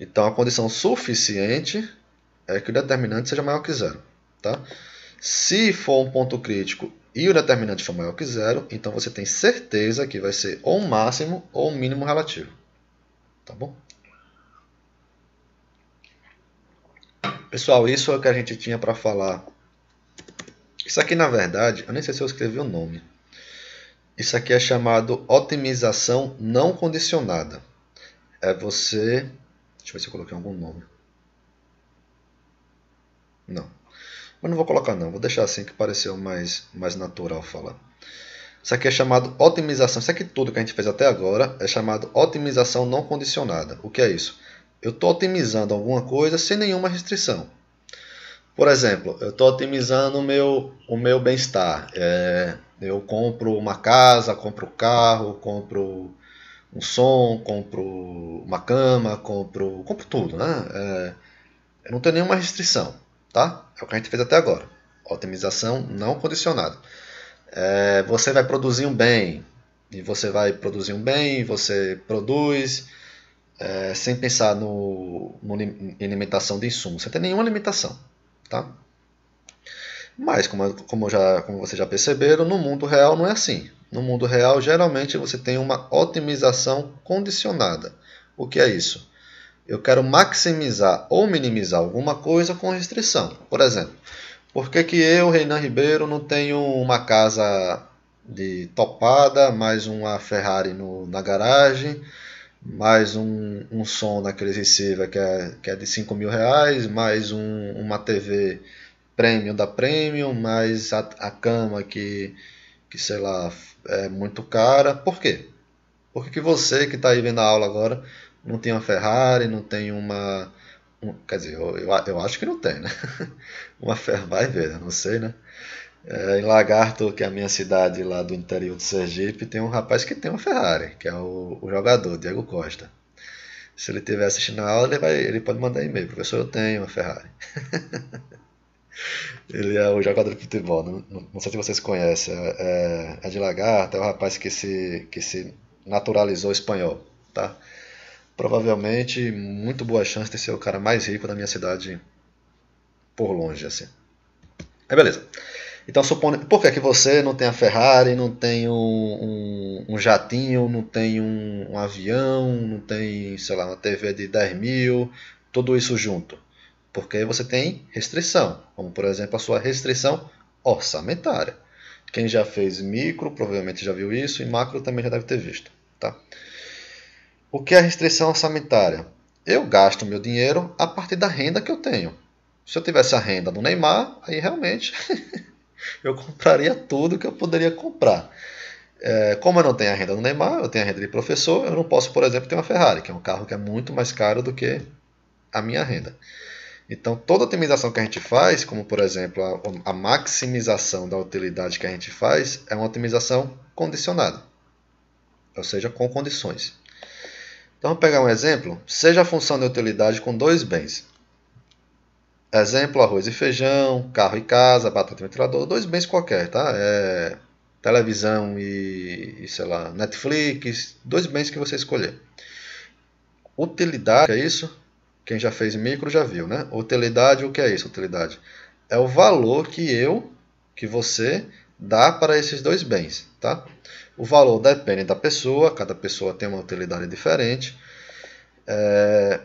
Então, a condição suficiente é que o determinante seja maior que zero. Tá? Se for um ponto crítico e o determinante for maior que zero, então você tem certeza que vai ser ou um máximo ou um mínimo relativo. Tá bom? Pessoal, isso é o que a gente tinha para falar. Isso aqui, na verdade, eu nem sei se eu escrevi o nome. Isso aqui é chamado otimização não condicionada. É você... Deixa eu ver se eu coloquei algum nome. Não. Mas não vou colocar não, vou deixar assim que pareceu mais, mais natural falar. Isso aqui é chamado otimização. Isso aqui tudo que a gente fez até agora é chamado otimização não condicionada. O que é isso? Eu estou otimizando alguma coisa sem nenhuma restrição. Por exemplo, eu estou otimizando o meu, o meu bem-estar. É, eu compro uma casa, compro um carro, compro um som, compro uma cama, compro, compro tudo. Né? É, eu não tenho nenhuma restrição. Tá? É o que a gente fez até agora. Otimização não condicionada. É, você vai produzir um bem, e você vai produzir um bem, você produz, é, sem pensar no, no, em limitação de insumos. Você tem nenhuma limitação. Tá? Mas, como, como, já, como vocês já perceberam, no mundo real não é assim. No mundo real, geralmente você tem uma otimização condicionada. O que é isso? eu quero maximizar ou minimizar alguma coisa com restrição. Por exemplo, por que, que eu, Reinan Ribeiro, não tenho uma casa de topada, mais uma Ferrari no, na garagem, mais um, um som naqueles receiver que é, que é de 5 mil reais, mais um, uma TV premium da premium, mais a, a cama que, que, sei lá, é muito cara. Por quê? Por que, que você que está aí vendo a aula agora não tem uma Ferrari, não tem uma. Um, quer dizer, eu, eu, eu, acho que não tem, né? uma Ferrari, vai ver, né? não sei, né? É, em Lagarto, que é a minha cidade lá do interior do Sergipe, tem um rapaz que tem uma Ferrari, que é o, o jogador, Diego Costa. Se ele estiver assistindo a aula, ele, vai, ele pode mandar e-mail, professor, eu tenho uma Ferrari. ele é o jogador de futebol, não, não, não sei se vocês conhecem, é, é de Lagarto, é o rapaz que se, que se naturalizou espanhol, tá? provavelmente muito boa chance de ser o cara mais rico da minha cidade por longe, assim. É beleza. Então supondo, por que, é que você não tem a Ferrari, não tem um, um, um jatinho, não tem um, um, avião, não tem, sei lá, uma TV de 10 mil, tudo isso junto? Porque você tem restrição, como por exemplo a sua restrição orçamentária. Quem já fez micro provavelmente já viu isso e macro também já deve ter visto, tá? O que é a restrição orçamentária? Eu gasto meu dinheiro a partir da renda que eu tenho. Se eu tivesse a renda do Neymar, aí realmente eu compraria tudo que eu poderia comprar. É, como eu não tenho a renda do Neymar, eu tenho a renda de professor, eu não posso, por exemplo, ter uma Ferrari, que é um carro que é muito mais caro do que a minha renda. Então, toda otimização que a gente faz, como por exemplo a, a, maximização da utilidade que a gente faz, é uma otimização condicionada, ou seja, com condições. Então vamos pegar um exemplo. Seja a função de utilidade com dois bens. Exemplo, arroz e feijão, carro e casa, batata e ventilador, dois bens qualquer, tá? É, televisão e, e, sei lá, Netflix, dois bens que você escolher. Utilidade, é isso? Quem já fez micro já viu, né? Utilidade, o que é isso? Utilidade é o valor que eu, que você dá para esses dois bens, tá? O valor depende da pessoa, cada pessoa tem uma utilidade diferente. É,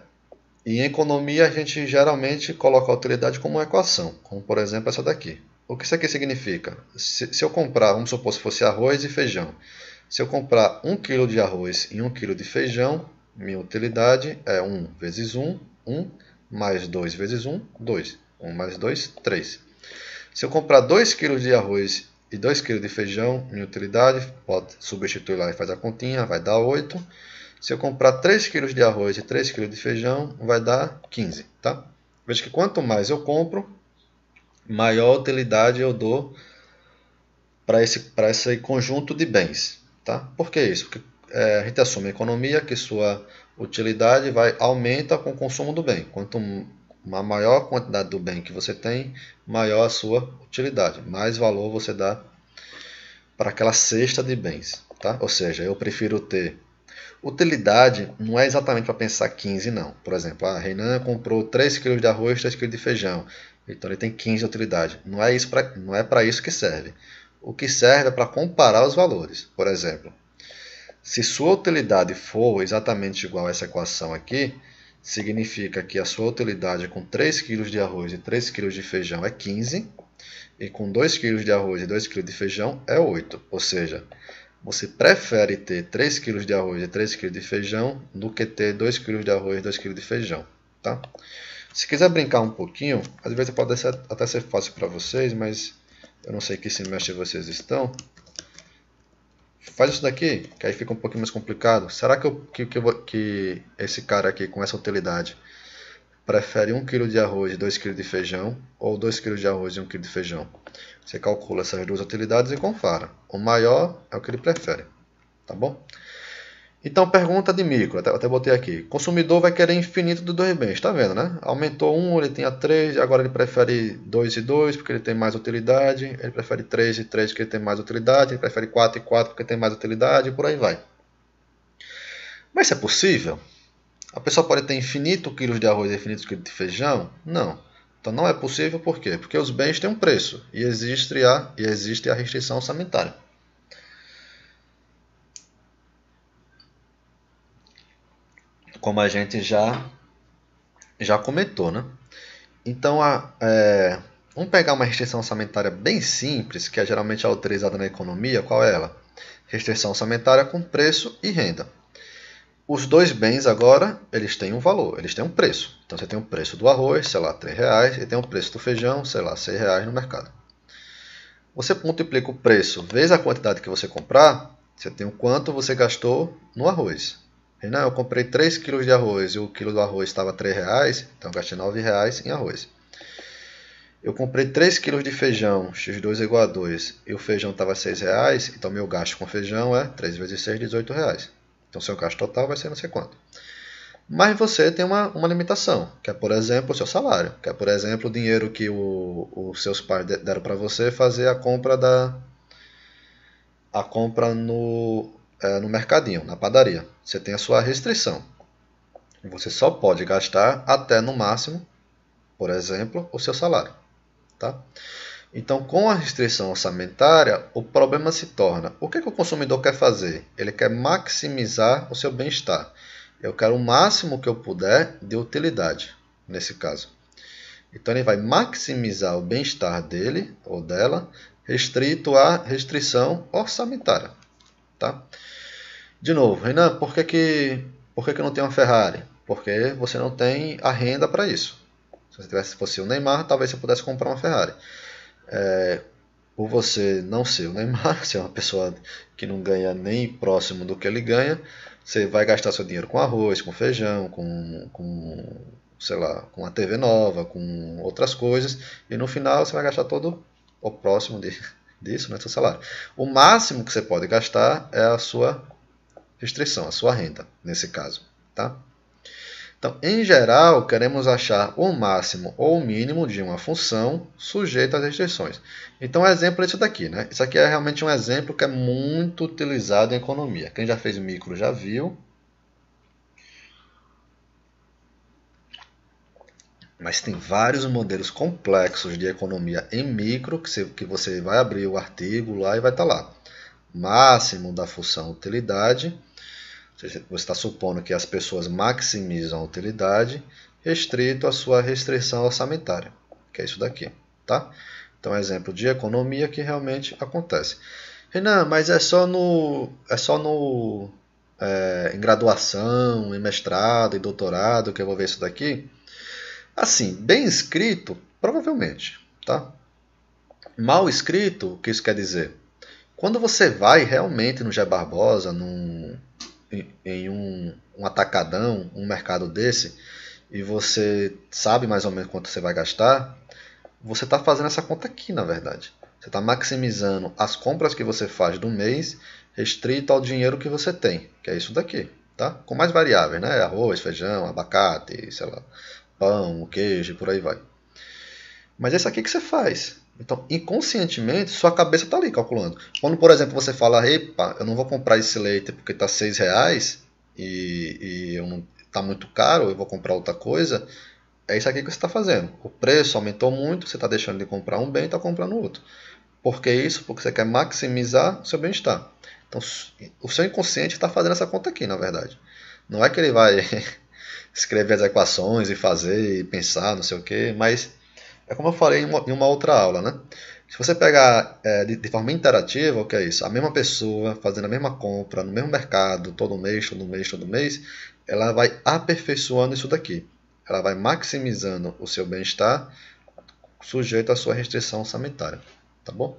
e em economia a gente geralmente coloca a utilidade como uma equação, como por exemplo essa daqui. O que isso aqui significa? Se, se eu comprar, vamos supor se fosse arroz e feijão, se eu comprar 1 kg de arroz e 1 kg de feijão, minha utilidade é 1 vezes 1, 1, mais 2 vezes 1, 2. 1 mais 2, 3. Se eu comprar 2 kg de arroz e 2 kg de feijão em utilidade, pode substituir lá e faz a continha, vai dar 8. Se eu comprar 3 kg de arroz e 3 kg de feijão, vai dar 15, tá? Veja que quanto mais eu compro, maior utilidade eu dou para esse, esse conjunto de bens, tá? Por que isso? Porque é, a gente assume a economia que sua utilidade vai aumenta com o consumo do bem. Quanto uma maior quantidade do bem que você tem, maior a sua utilidade, mais valor você dá para aquela cesta de bens, tá? Ou seja, eu prefiro ter utilidade não é exatamente para pensar 15 não. Por exemplo, a ah, Renan comprou 3 kg de arroz, 3 kg de feijão. Então ele tem 15 de utilidade. Não é isso não é para isso que serve. O que serve é para comparar os valores. Por exemplo, se sua utilidade for exatamente igual a essa equação aqui, significa que a sua utilidade com 3 kg de arroz e 3 kg de feijão é 15, e com 2 kg de arroz e 2 kg de feijão é 8. Ou seja, você prefere ter 3 kg de arroz e 3 kg de feijão do que ter 2 kg de arroz e 2 kg de feijão. Tá? Se quiser brincar um pouquinho, às vezes pode até ser fácil para vocês, mas eu não sei que semestre vocês estão faz isso daqui, que aí fica um pouquinho mais complicado. Será que, eu, que, que, eu, que esse cara aqui com essa utilidade prefere 1 kg de arroz e 2 kg de feijão ou 2 kg de arroz e 1 kg de feijão? Você calcula essas duas utilidades e compara. O maior é o que ele prefere, tá bom? Então, pergunta de micro, até, até botei aqui. Consumidor vai querer infinito de dois bens, tá vendo, né? Aumentou um, ele tinha três, agora ele prefere dois e dois porque ele tem mais utilidade, ele prefere três e três porque ele tem mais utilidade, ele prefere quatro e quatro porque tem mais utilidade, e por aí vai. Mas isso é possível? A pessoa pode ter infinito quilos de arroz e infinito quilos de feijão? Não. Então não é possível por quê? Porque os bens têm um preço e existe a, e existe a restrição sanitária. como a gente já já comentou, né? Então, a, é, vamos pegar uma restrição orçamentária bem simples, que é geralmente autorizada na economia, qual é ela? Restrição orçamentária com preço e renda. Os dois bens agora, eles têm um valor, eles têm um preço. Então, você tem o preço do arroz, sei lá, 3 reais, e tem o preço do feijão, sei lá, 6 reais no mercado. Você multiplica o preço vezes a quantidade que você comprar, você tem o quanto você gastou no arroz. Ele, eu comprei 3 quilos de arroz e o quilo do arroz estava 3 reais, então eu gastei 9 reais em arroz. Eu comprei 3 quilos de feijão, x2 é igual a 2, e o feijão estava 6 reais, então meu gasto com feijão é 3 vezes 6, 18 reais. Então seu gasto total vai ser não sei quanto. Mas você tem uma, uma limitação, que é, por exemplo, o seu salário, que é, por exemplo, o dinheiro que os seus pais deram para você fazer a compra da a compra no é, no mercadinho, na padaria. Você tem a sua restrição. Você só pode gastar até no máximo, por exemplo, o seu salário. Tá? Então, com a restrição orçamentária, o problema se torna: o que, é que o consumidor quer fazer? Ele quer maximizar o seu bem-estar. Eu quero o máximo que eu puder de utilidade, nesse caso. Então, ele vai maximizar o bem-estar dele ou dela, restrito à restrição orçamentária. Tá? De novo, Renan, por que, que, por que, que não tem uma Ferrari? Porque você não tem a renda para isso. Se você tivesse, fosse o Neymar, talvez você pudesse comprar uma Ferrari. É, por você não ser o Neymar, ser é uma pessoa que não ganha nem próximo do que ele ganha, você vai gastar seu dinheiro com arroz, com feijão, com, com sei lá, com a TV nova, com outras coisas, e no final você vai gastar todo o próximo de, disso, né, seu salário. O máximo que você pode gastar é a sua restrição, a sua renda, nesse caso. Tá? Então, em geral, queremos achar o máximo ou o mínimo de uma função sujeita às restrições. Então, um exemplo é isso daqui. Né? Isso aqui é realmente um exemplo que é muito utilizado em economia. Quem já fez micro já viu. Mas tem vários modelos complexos de economia em micro que você vai abrir o artigo lá e vai estar tá lá. Máximo da função utilidade você está supondo que as pessoas maximizam a utilidade restrito à sua restrição orçamentária, que é isso daqui, tá? Então, exemplo de economia que realmente acontece. Renan, mas é só no, é só no é, em graduação, em mestrado, em doutorado que eu vou ver isso daqui? Assim, bem escrito, provavelmente, tá? Mal escrito, o que isso quer dizer? Quando você vai realmente no Gé Barbosa, num, em um, um atacadão, um mercado desse, e você sabe mais ou menos quanto você vai gastar, você está fazendo essa conta aqui, na verdade. Você está maximizando as compras que você faz do mês, restrito ao dinheiro que você tem, que é isso daqui, tá? Com mais variáveis, né? Arroz, feijão, abacate, sei lá, pão, queijo, por aí vai. Mas esse isso aqui que você faz. Então, inconscientemente, sua cabeça está ali calculando. Quando, por exemplo, você fala, epa, eu não vou comprar esse leite porque está seis reais e, está muito caro, eu vou comprar outra coisa, é isso aqui que você está fazendo. O preço aumentou muito, você está deixando de comprar um bem e está comprando outro. Por que isso? Porque você quer maximizar o seu bem-estar. Então, o seu inconsciente está fazendo essa conta aqui, na verdade. Não é que ele vai escrever as equações e fazer e pensar, não sei o que, mas é como eu falei em uma, em uma outra aula, né? Se você pegar é, de, de, forma interativa, o que é isso? A mesma pessoa fazendo a mesma compra no mesmo mercado, todo mês, todo mês, todo mês, ela vai aperfeiçoando isso daqui. Ela vai maximizando o seu bem-estar sujeito à sua restrição sanitária, tá bom?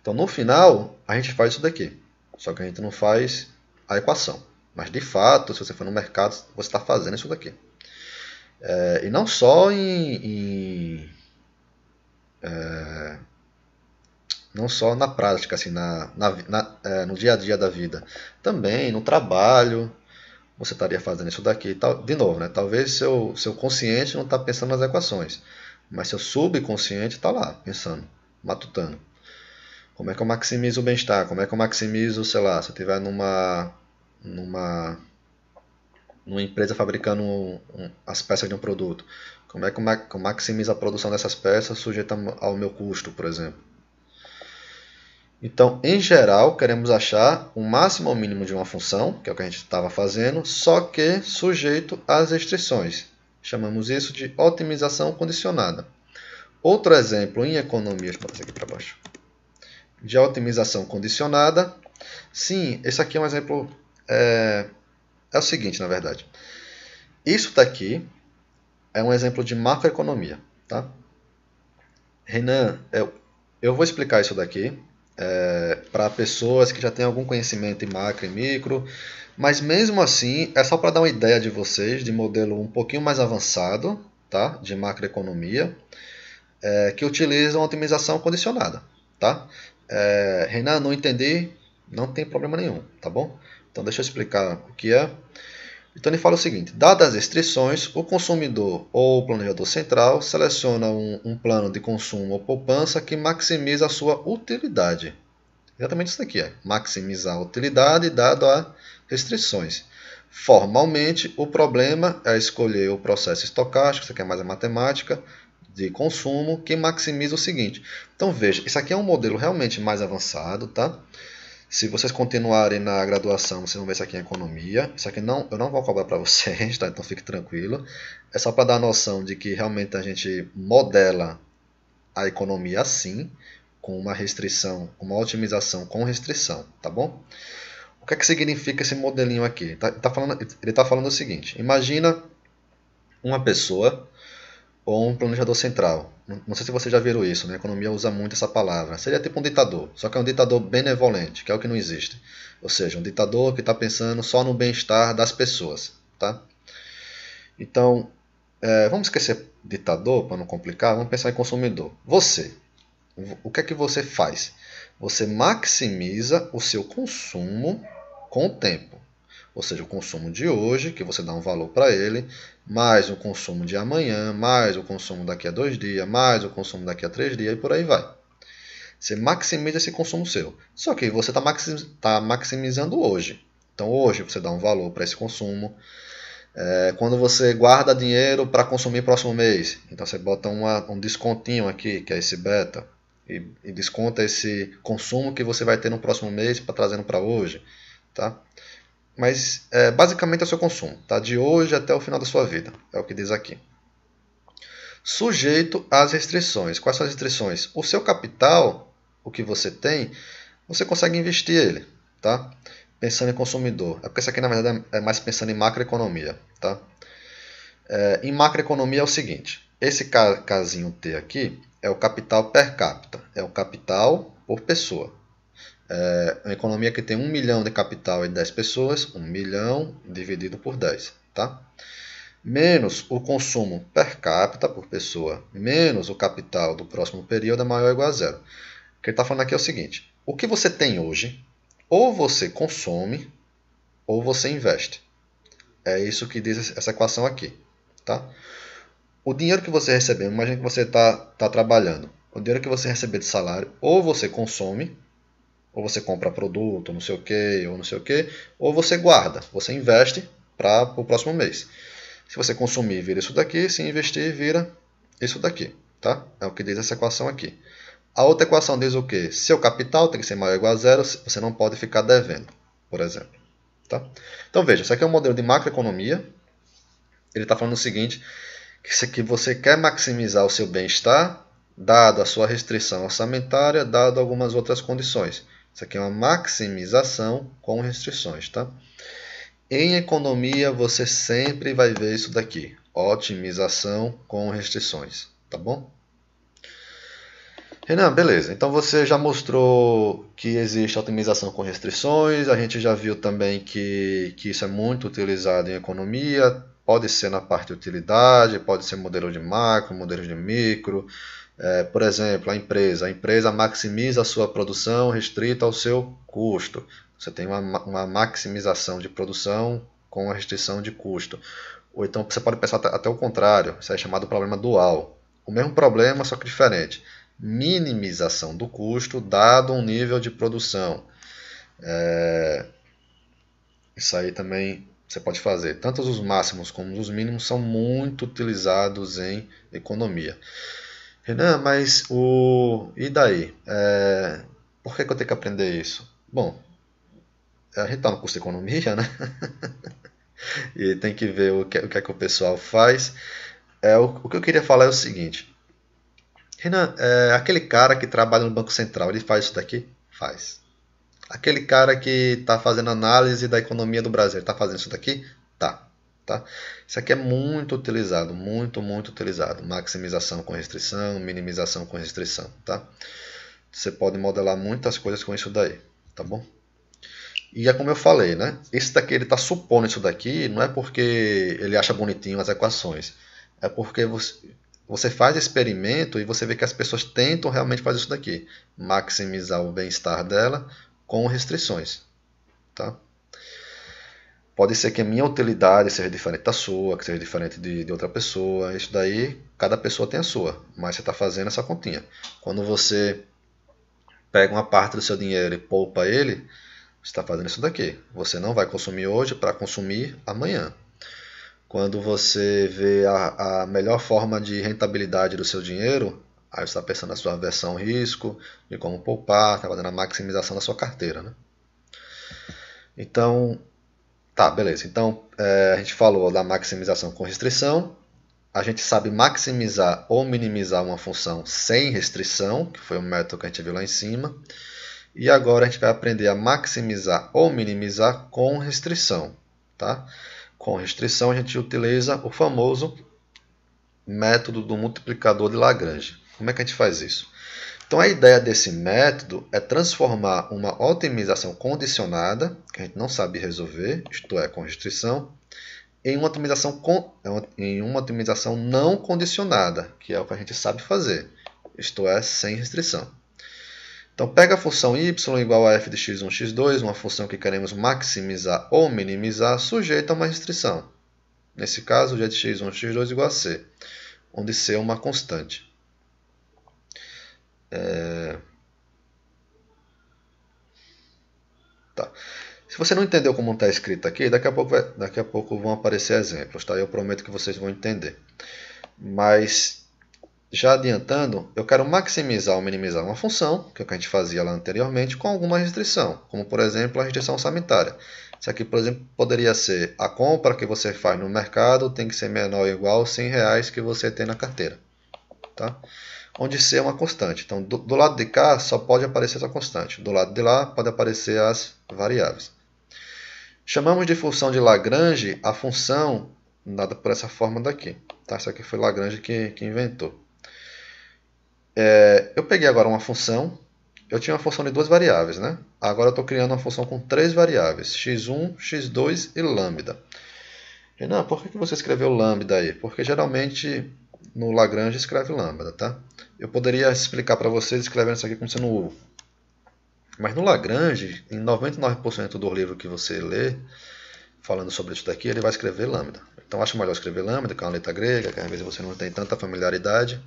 Então, no final, a gente faz isso daqui. Só que a gente não faz a equação. Mas, de fato, se você for no mercado, você está fazendo isso daqui. É, e não só em, em é, não só na prática, assim, na, na, na é, no dia a dia da vida, também no trabalho, você estaria fazendo isso daqui tal. De novo, né? talvez seu, seu consciente não está pensando nas equações, mas seu subconsciente está lá, pensando, matutando. Como é que eu maximizo o bem-estar? Como é que eu maximizo, sei lá, se eu estiver numa, numa numa empresa fabricando um, um, as peças de um produto. Como é que eu maximizo a produção dessas peças sujeita ao meu custo, por exemplo? Então, em geral, queremos achar o máximo ou mínimo de uma função, que é o que a gente estava fazendo, só que sujeito às restrições. Chamamos isso de otimização condicionada. Outro exemplo em economia, deixa eu aqui para baixo, de otimização condicionada. Sim, esse aqui é um exemplo é, é o seguinte, na verdade. Isso daqui é um exemplo de macroeconomia, tá? Renan, eu, eu vou explicar isso daqui é, para pessoas que já têm algum conhecimento em macro e micro, mas mesmo assim é só para dar uma ideia de vocês de modelo um pouquinho mais avançado, tá? De macroeconomia, é, que utilizam otimização condicionada, tá? É, Renan, não entendi, não tem problema nenhum, tá bom? Então, deixa eu explicar o que é. Então, ele fala o seguinte: dadas as restrições, o consumidor ou o planejador central seleciona um, um plano de consumo ou poupança que maximiza a sua utilidade. Exatamente isso aqui, é maximizar a utilidade dado as restrições. Formalmente, o problema é escolher o processo estocástico, isso aqui é mais a matemática, de consumo, que maximiza o seguinte. Então, veja, isso aqui é um modelo realmente mais avançado, tá? Se vocês continuarem na graduação, vocês vão ver isso aqui em economia. Isso aqui não, eu não vou cobrar para vocês, tá? Então fique tranquilo. É só para dar a noção de que realmente a gente modela a economia assim, com uma restrição, uma otimização com restrição, tá bom? O que é que significa esse modelinho aqui? Ele está tá falando, tá falando o seguinte, imagina uma pessoa ou um planejador central não sei se vocês já viram isso, né? A economia usa muito essa palavra. Seria tipo um ditador, só que é um ditador benevolente, que é o que não existe. Ou seja, um ditador que está pensando só no bem-estar das pessoas, tá? Então, é, vamos esquecer ditador para não complicar, vamos pensar em consumidor. Você, o que é que você faz? Você maximiza o seu consumo com o tempo. Ou seja, o consumo de hoje, que você dá um valor para ele, mais o consumo de amanhã, mais o consumo daqui a dois dias, mais o consumo daqui a três dias e por aí vai. Você maximiza esse consumo seu. Só que você está tá maximizando hoje. Então hoje você dá um valor para esse consumo. É, quando você guarda dinheiro para consumir próximo mês, então você bota uma, um descontinho aqui, que é esse beta, e, e desconta esse consumo que você vai ter no próximo mês para trazendo para hoje, tá? mas é, basicamente é o seu consumo, tá? De hoje até o final da sua vida, é o que diz aqui. Sujeito às restrições. Quais são as restrições? O seu capital, o que você tem, você consegue investir ele, tá? Pensando em consumidor. É porque isso aqui na verdade é mais pensando em macroeconomia, tá? É, em macroeconomia é o seguinte: esse casinho T aqui é o capital per capita, é o capital por pessoa, é uma economia que tem 1 milhão de capital e 10 pessoas, 1 milhão dividido por 10, tá? Menos o consumo per capita por pessoa, menos o capital do próximo período é maior ou igual a zero. O que ele está falando aqui é o seguinte: o que você tem hoje, ou você consome, ou você investe. É isso que diz essa equação aqui, tá? O dinheiro que você recebeu, imagine que você está tá trabalhando. O dinheiro que você receber de salário, ou você consome, ou você compra produto, não sei o que, ou não sei o que, ou você guarda, você investe para o próximo mês. Se você consumir, vira isso daqui, se investir, vira isso daqui. Tá? É o que diz essa equação aqui. A outra equação diz o quê? Seu capital tem que ser maior ou igual a zero, você não pode ficar devendo, por exemplo. Tá? Então veja, isso aqui é um modelo de macroeconomia. Ele está falando o seguinte, que você quer maximizar o seu bem-estar, dado a sua restrição orçamentária, dado algumas outras condições. Isso aqui é uma maximização com restrições, tá? Em economia, você sempre vai ver isso daqui. Otimização com restrições, tá bom? Renan, beleza. Então você já mostrou que existe otimização com restrições, a gente já viu também que, que isso é muito utilizado em economia, pode ser na parte de utilidade, pode ser modelo de macro, modelo de micro, é, por exemplo, a empresa. A empresa maximiza a sua produção restrita ao seu custo. Você tem uma, uma maximização de produção com a restrição de custo. Ou então você pode pensar até o contrário, isso é chamado problema dual. O mesmo problema, só que diferente. Minimização do custo dado um nível de produção. É... Isso aí também você pode fazer. Tanto os máximos como os mínimos são muito utilizados em economia. Renan, mas o. E daí? É... Por que, que eu tenho que aprender isso? Bom, a gente está no curso de economia, né? e tem que ver o que, o que é que o pessoal faz. É, o, o que eu queria falar é o seguinte. Renan, é, aquele cara que trabalha no Banco Central, ele faz isso daqui? Faz. Aquele cara que está fazendo análise da economia do Brasil, ele está fazendo isso daqui? Tá? Isso aqui é muito utilizado, muito, muito utilizado. Maximização com restrição, minimização com restrição. Tá? Você pode modelar muitas coisas com isso daí, tá bom? E é como eu falei, né? Esse daqui ele está supondo isso daqui, não é porque ele acha bonitinho as equações. É porque você, você faz experimento e você vê que as pessoas tentam realmente fazer isso daqui. Maximizar o bem-estar dela com restrições. Tá? Pode ser que a minha utilidade seja diferente da sua, que seja diferente de, de outra pessoa. Isso daí, cada pessoa tem a sua, mas você está fazendo essa continha. Quando você pega uma parte do seu dinheiro e poupa ele, você está fazendo isso daqui. Você não vai consumir hoje para consumir amanhã. Quando você vê a, a melhor forma de rentabilidade do seu dinheiro, Aí você está pensando na sua versão risco, de como poupar, está fazendo a maximização da sua carteira. Né? Então, Tá, beleza. Então, é, a gente falou da maximização com restrição. A gente sabe maximizar ou minimizar uma função sem restrição, que foi o método que a gente viu lá em cima. E agora a gente vai aprender a maximizar ou minimizar com restrição. Tá? Com restrição, a gente utiliza o famoso método do multiplicador de Lagrange. Como é que a gente faz isso? Então a ideia desse método é transformar uma otimização condicionada, que a gente não sabe resolver, isto é, constrição, em uma otimização, con... É em uma otimização não condicionada, que é o que a gente sabe fazer, isto é, sem restrição. Então pega a função y igual a f de x1, x2, uma função que queremos maximizar ou minimizar, sujeita a uma restrição. Nesse caso, g de x1, x2 igual a c, onde c é uma constante. É... Tá. Se você não entendeu como está escrito aqui, daqui a, pouco vai, daqui a pouco vão aparecer exemplos, tá? Eu prometo que vocês vão entender. Mas, já adiantando, eu quero maximizar ou minimizar uma função, que é o que a gente fazia lá anteriormente, com alguma restrição, como por exemplo a restrição orçamentária. Isso aqui, por exemplo, poderia ser a compra que você faz no mercado tem que ser menor ou igual a 100 reais que você tem na carteira, tá? onde C é uma constante. Então, do, do, lado de cá só pode aparecer essa constante, do lado de lá pode aparecer as variáveis. Chamamos de função de Lagrange a função dada por essa forma daqui. Tá? Isso aqui foi Lagrange que, que inventou. É, eu peguei agora uma função, eu tinha uma função de duas variáveis, né? Agora eu estou criando uma função com três variáveis, x1, x2 e lambda. Renan, por que você escreveu lambda aí? Porque geralmente no Lagrange escreve lambda, tá? Eu poderia explicar para vocês escrevendo isso aqui como sendo U. Mas no Lagrange, em 99% do livro que você lê, falando sobre isso daqui, ele vai escrever lambda. Então acho melhor escrever lambda, que é uma letra grega, que às vezes você não tem tanta familiaridade,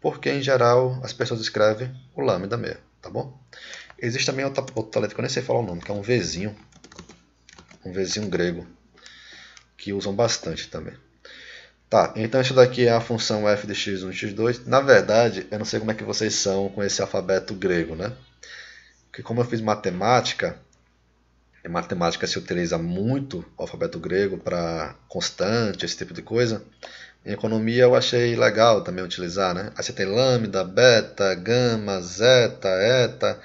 porque em geral as pessoas escrevem o lambda mesmo, tá bom? Existe também outra, outra letra que eu nem sei falar o nome, que é um Vzinho, um Vzinho grego, que usam bastante também. Tá, então isso daqui é a função f de x1 e x2. Na verdade, eu não sei como é que vocês são com esse alfabeto grego, né? Porque como eu fiz matemática, em matemática se utiliza muito o alfabeto grego para constante, esse tipo de coisa. Em economia eu achei legal também utilizar, né? Aí você tem lambda, beta, gama, zeta, eta.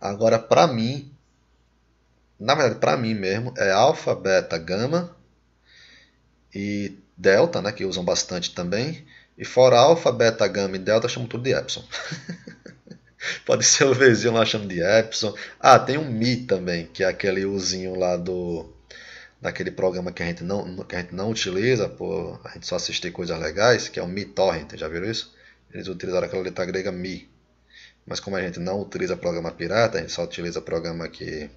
Agora, para mim, na verdade, para mim mesmo, é alfa, beta, gama e delta, né, que usam bastante também, e fora alfa, beta, gama e delta, chamam tudo de epsilon. Pode ser o Vzinho lá chamando de epsilon. Ah, tem um mi também, que é aquele uzinho lá do daquele programa que a gente não que a gente não utiliza, por a gente só assistir coisas legais, que é o mi torrent, já viram isso? Eles utilizaram aquela letra grega mi. Mas como a gente não utiliza programa pirata, a gente só utiliza programa que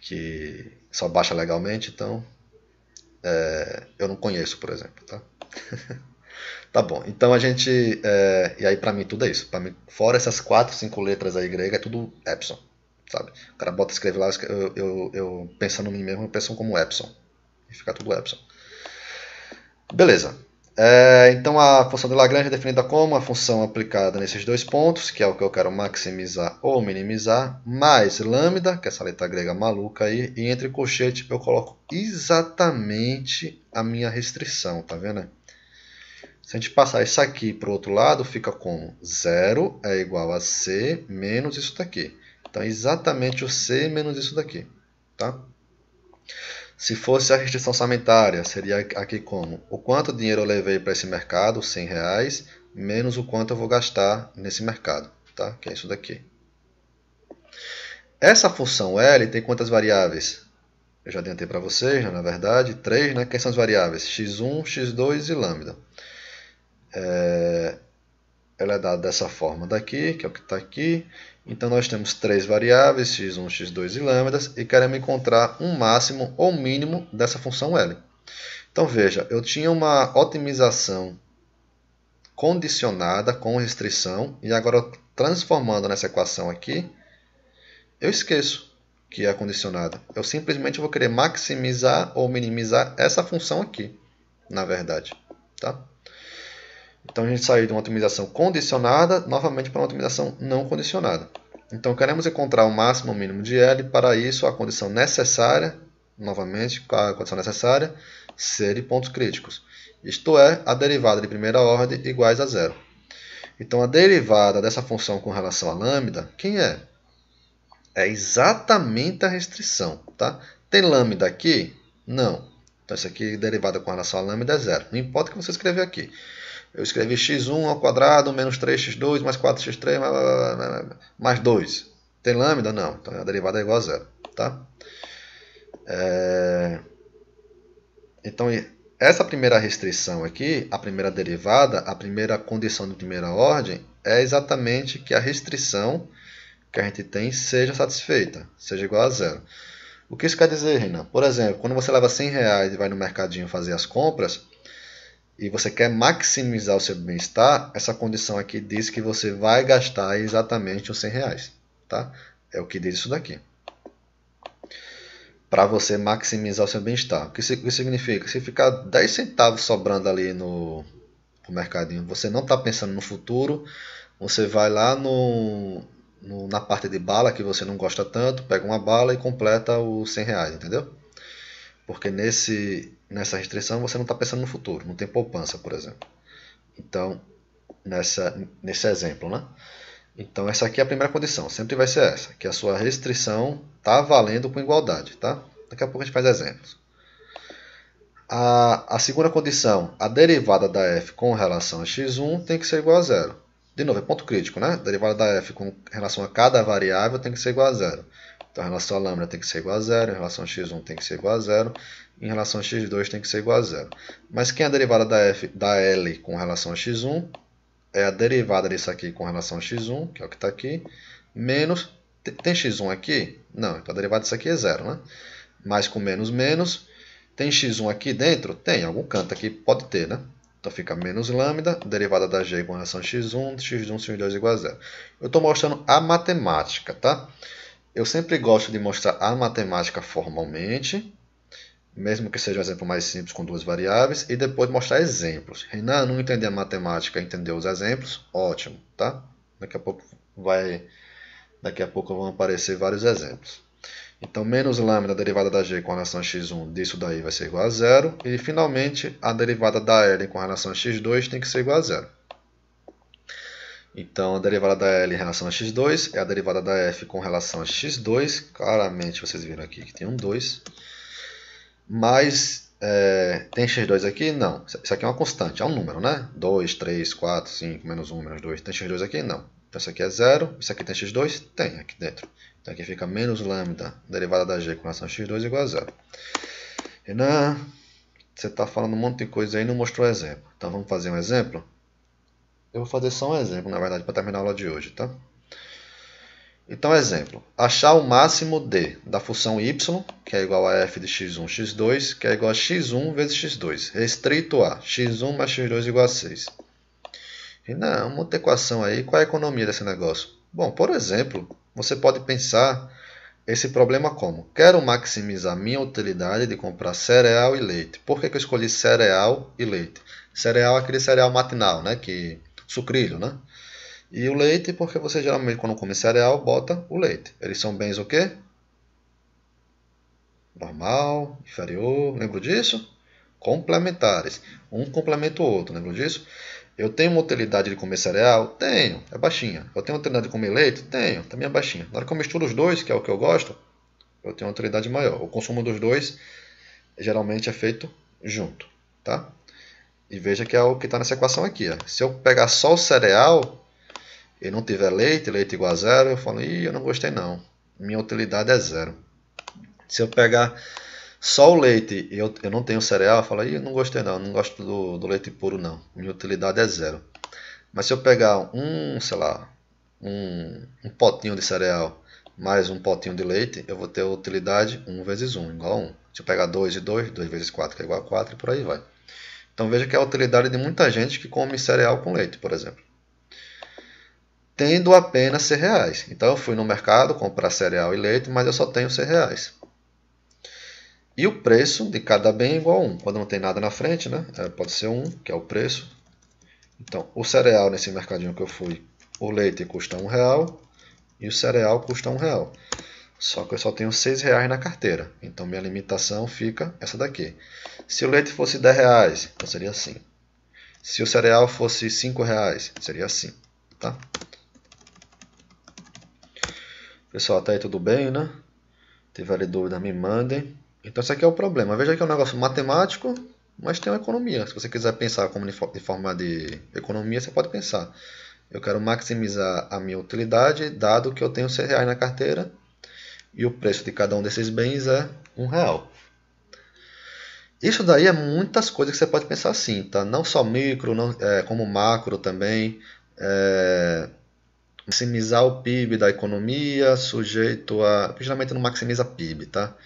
que só baixa legalmente, então é, eu não conheço, por exemplo, tá? tá bom, então a gente, é, e aí para mim tudo é isso, para mim, fora essas quatro, cinco letras aí grega, é tudo Epson, sabe? O cara bota, escreve lá, eu, eu, eu pensando em mim mesmo, eu penso como Epson, e fica tudo Epson. Beleza, é, então a função de Lagrange é definida como a função aplicada nesses dois pontos, que é o que eu quero maximizar ou minimizar, mais lambda, que é essa letra grega maluca aí, e entre colchete eu coloco exatamente a minha restrição, tá vendo? Se a gente passar isso aqui para o outro lado, fica como 0 é igual a C menos isso daqui. Então, exatamente o C menos isso daqui, tá? Se fosse a restrição orçamentária, seria aqui como: o quanto dinheiro eu levei para esse mercado, 100 reais, menos o quanto eu vou gastar nesse mercado, tá? Que é isso daqui. Essa função L tem quantas variáveis? Eu já adiantei para vocês, né? na verdade, três, né? Quem são as variáveis? x1, x2 e lambda. É... Ela é dada dessa forma daqui, que é o que está aqui. Então nós temos três variáveis, x1, x2 e lambdas, e queremos encontrar um máximo ou mínimo dessa função L. Então veja, eu tinha uma otimização condicionada com restrição, e agora transformando nessa equação aqui, eu esqueço que é condicionada. Eu simplesmente vou querer maximizar ou minimizar essa função aqui, na verdade. Tá? Então a gente saiu de uma otimização condicionada novamente para uma otimização não condicionada. Então queremos encontrar o máximo ou mínimo de L, para isso a condição necessária, novamente a condição necessária, ser pontos críticos. Isto é, a derivada de primeira ordem iguais a zero. Então a derivada dessa função com relação a lambda, quem é? É exatamente a restrição. Tá? Tem lambda aqui? Não. Então isso aqui, derivada com relação a lambda é zero. Não importa o que você escrever aqui eu escrevi x1 ao quadrado menos 3x2 mais 4x3 mais, 2. Tem lambda? Não. Então a derivada é igual a zero. Tá? É... Então essa primeira restrição aqui, a primeira derivada, a primeira condição de primeira ordem, é exatamente que a restrição que a gente tem seja satisfeita, seja igual a zero. O que isso quer dizer, Renan? Por exemplo, quando você leva 100 reais e vai no mercadinho fazer as compras, e você quer maximizar o seu bem-estar, essa condição aqui diz que você vai gastar exatamente os 100 reais. Tá? É o que diz isso daqui. Para você maximizar o seu bem-estar. O que significa? Se ficar 10 centavos sobrando ali no, no mercadinho, você não está pensando no futuro, você vai lá no, no, na parte de bala que você não gosta tanto, pega uma bala e completa os 100 reais, entendeu? Porque nesse nessa restrição você não está pensando no futuro, não tem poupança, por exemplo. Então, nessa, nesse exemplo, né? Então, essa aqui é a primeira condição, sempre vai ser essa, que a sua restrição está valendo com igualdade, tá? Daqui a pouco a gente faz exemplos. A, a segunda condição, a derivada da f com relação a x1 tem que ser igual a zero. De novo, é ponto crítico, né? A derivada da f com relação a cada variável tem que ser igual a zero. Então, em relação à lambda tem que ser igual a zero, em relação a x1 tem que ser igual a zero, em relação a x2 tem que ser igual a zero. Mas quem é a derivada da, f, da L com relação a x1 é a derivada disso aqui com relação a x1, que é o que está aqui, menos... Tem x1 aqui? Não, então a derivada disso aqui é zero, né? Mais com menos, menos. Tem x1 aqui dentro? Tem, algum canto aqui pode ter, né? Então fica menos lambda, derivada da g com relação a x1, x1, x2 igual a zero. Eu estou mostrando a matemática, tá? Eu sempre gosto de mostrar a matemática formalmente, mesmo que seja um exemplo mais simples com duas variáveis, e depois mostrar exemplos. Renan, não entender a matemática, entendeu os exemplos? Ótimo, tá? Daqui a pouco vai, daqui a pouco vão aparecer vários exemplos. Então, menos lambda, derivada da g com relação a x1, disso daí vai ser igual a zero. E, finalmente, a derivada da L com relação a x2 tem que ser igual a zero. Então, a derivada da L em relação a x2 é a derivada da f com relação a x2. Claramente, vocês viram aqui que tem um 2 mas é, tem x2 aqui? Não. Isso aqui é uma constante, é um número, né? 2, 3, 4, 5, menos 1, menos 2. Tem x2 aqui? Não. Então isso aqui é zero. Isso aqui tem x2? Tem aqui dentro. Então aqui fica menos lambda derivada da g com relação a x2 igual a zero. Renan, você está falando um monte de coisa aí e não mostrou o exemplo. Então vamos fazer um exemplo? Eu vou fazer só um exemplo, na verdade, para terminar a aula de hoje, tá? Então, exemplo, achar o máximo D da função y, que é igual a f de x1, x2, que é igual a x1 vezes x2, restrito a x1 mais x2 igual a 6. E não, muita equação aí, qual é a economia desse negócio? Bom, por exemplo, você pode pensar esse problema como? Quero maximizar minha utilidade de comprar cereal e leite. Por que, que eu escolhi cereal e leite? Cereal é aquele cereal matinal, né? Que, sucrilho, né? E o leite, porque você geralmente quando come cereal, bota o leite. Eles são bens o quê? Normal, inferior, lembro disso? Complementares. Um complementa o outro, lembro disso? Eu tenho uma utilidade de comer cereal? Tenho, é baixinha. Eu tenho uma utilidade de comer leite? Tenho, também é baixinha. Na hora que eu misturo os dois, que é o que eu gosto, eu tenho uma utilidade maior. O consumo dos dois geralmente é feito junto, tá? E veja que é o que está nessa equação aqui. Ó. Se eu pegar só o cereal, e não tiver leite, leite igual a zero, eu falo, Ih, eu não gostei não. Minha utilidade é zero. Se eu pegar só o leite e eu, eu não tenho cereal, eu falo, Ih, eu não gostei não, eu não gosto do, do leite puro não. Minha utilidade é zero. Mas se eu pegar um, sei lá, um, um potinho de cereal mais um potinho de leite, eu vou ter utilidade 1 vezes 1, igual a 1. Se eu pegar 2 e 2, 2 vezes 4, que é igual a 4, e por aí vai. Então veja que é a utilidade de muita gente que come cereal com leite, por exemplo tendo apenas 100 reais. Então eu fui no mercado comprar cereal e leite, mas eu só tenho 100 reais. E o preço de cada bem é igual a 1. Quando não tem nada na frente, né? É, pode ser 1, que é o preço. Então, o cereal nesse mercadinho que eu fui, o leite custa 1 real e o cereal custa 1 real. Só que eu só tenho 6 reais na carteira. Então, minha limitação fica essa daqui. Se o leite fosse 10 reais, então seria assim. Se o cereal fosse 5 reais, seria assim. Tá? Pessoal, tá aí tudo bem, né? Tiverem dúvida, me mandem. Então, esse aqui é o problema. Veja que é um negócio matemático, mas tem uma economia. Se você quiser pensar como de forma de economia, você pode pensar. Eu quero maximizar a minha utilidade, dado que eu tenho 100 reais na carteira e o preço de cada um desses bens é um real. Isso daí é muitas coisas que você pode pensar assim, tá? Não só micro, não, é, como macro também. É, maximizar o PIB da economia, sujeito a. Geralmente não maximiza PIB, tá?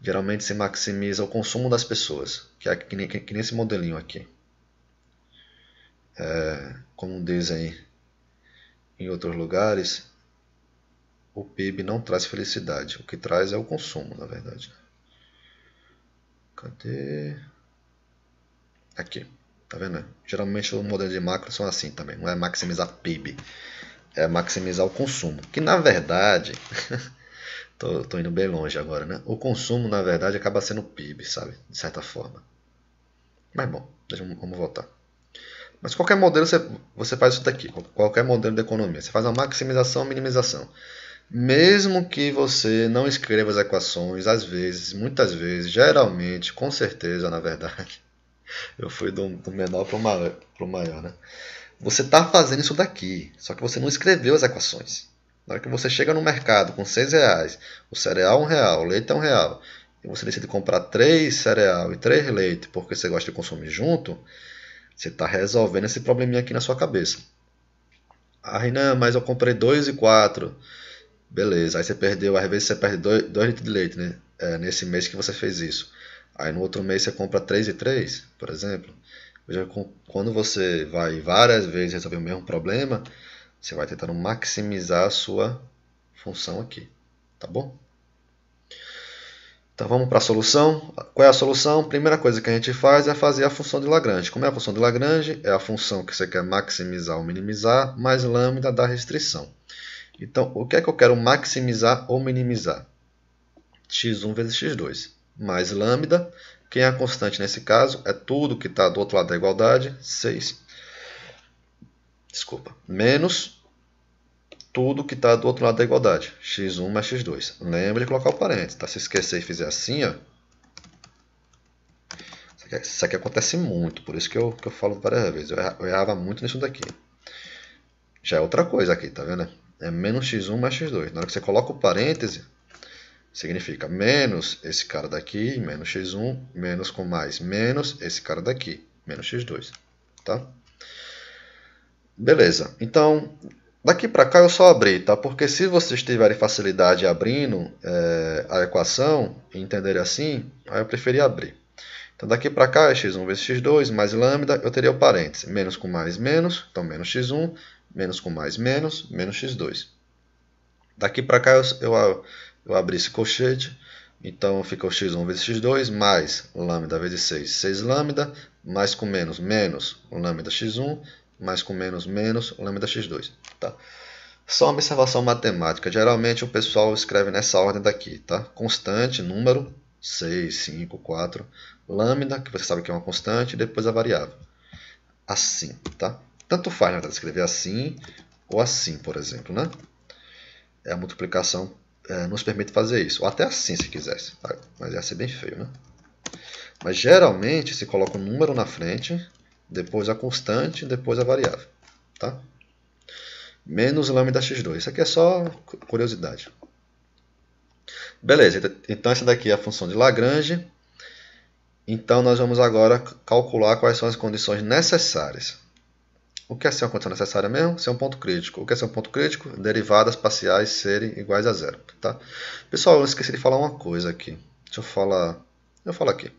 Geralmente se maximiza o consumo das pessoas, que é que, nem, que nem esse modelinho aqui. É, como dizem em outros lugares, o PIB não traz felicidade, o que traz é o consumo, na verdade. Cadê? Aqui. Tá vendo? Geralmente os modelos de macro são assim também, não é maximizar PIB, é maximizar o consumo, que na verdade, estou indo bem longe agora, né? O consumo na verdade acaba sendo o PIB, sabe? De certa forma. Mas bom, deixa, vamos voltar. Mas qualquer modelo você, você faz isso daqui, qualquer modelo de economia, você faz uma maximização ou minimização. Mesmo que você não escreva as equações, às vezes, muitas vezes, geralmente, com certeza, na verdade, eu fui do, do menor para o maior, maior, né? Você está fazendo isso daqui, só que você não escreveu as equações. Na hora que você chega no mercado com seis reais, o cereal um real, o leite é um real, e você decide comprar três cereal e três leite porque você gosta de consumir junto, você está resolvendo esse probleminha aqui na sua cabeça. Ah, Renan, mas eu comprei dois e quatro. Beleza, aí você perdeu, às vezes você perde dois, dois litros de leite, né? É, nesse mês que você fez isso. Aí no outro mês você compra três e três, por exemplo. Veja, quando você vai várias vezes resolver o mesmo problema, você vai tentando maximizar a sua função aqui, tá bom? Então vamos para a solução. Qual é a solução? Primeira coisa que a gente faz é fazer a função de Lagrange. Como é a função de Lagrange? É a função que você quer maximizar ou minimizar, mais lambda da restrição. Então, o que é que eu quero maximizar ou minimizar? x1 vezes x2, mais lambda, quem é a constante nesse caso é tudo que está do outro lado da igualdade, 6. Desculpa. Menos tudo que está do outro lado da igualdade, x1 mais x2. lembre de colocar o parênteses, tá? Se esquecer e fizer assim, ó. Isso aqui, é, isso aqui acontece muito, por isso que eu, que eu falo várias vezes. Eu, eu errava muito nisso daqui. Já é outra coisa aqui, tá vendo? É menos x1 mais x2. Na hora que você coloca o parêntese, significa menos esse cara daqui, menos x1, menos com mais, menos esse cara daqui, menos x2, tá? Beleza, então daqui para cá eu só abri, tá? Porque se vocês tiverem facilidade abrindo é, a equação e entenderem assim, aí eu preferi abrir. Então daqui para cá é x1 vezes x2 mais lambda, eu teria o parêntese, menos com mais menos, então menos x1, menos com mais menos, menos x2. Daqui para cá eu, eu eu abri esse colchete, então ficou x1 vezes x2 mais lambda vezes 6, 6 lambda, mais com menos, menos lambda x1, mais com menos, menos lambda x2. Tá? Só uma observação matemática, geralmente o pessoal escreve nessa ordem daqui, tá? constante, número, 6, 5, 4, lambda, que você sabe que é uma constante, e depois a variável. Assim, tá? Tanto faz, na né, escrever assim ou assim, por exemplo, né? É a multiplicação é, nos permite fazer isso. Ou até assim, se quisesse. Tá? Mas ia ser bem feio, né? Mas geralmente se coloca um número na frente, depois a constante, depois a variável. Tá? Menos lambda x2. Isso aqui é só curiosidade. Beleza, então essa daqui é a função de Lagrange. Então nós vamos agora calcular quais são as condições necessárias o que é ser uma condição necessária mesmo? Ser um ponto crítico. O que é ser um ponto crítico? Derivadas parciais serem iguais a zero. Tá? Pessoal, eu esqueci de falar uma coisa aqui. Deixa eu falar. Eu falo aqui.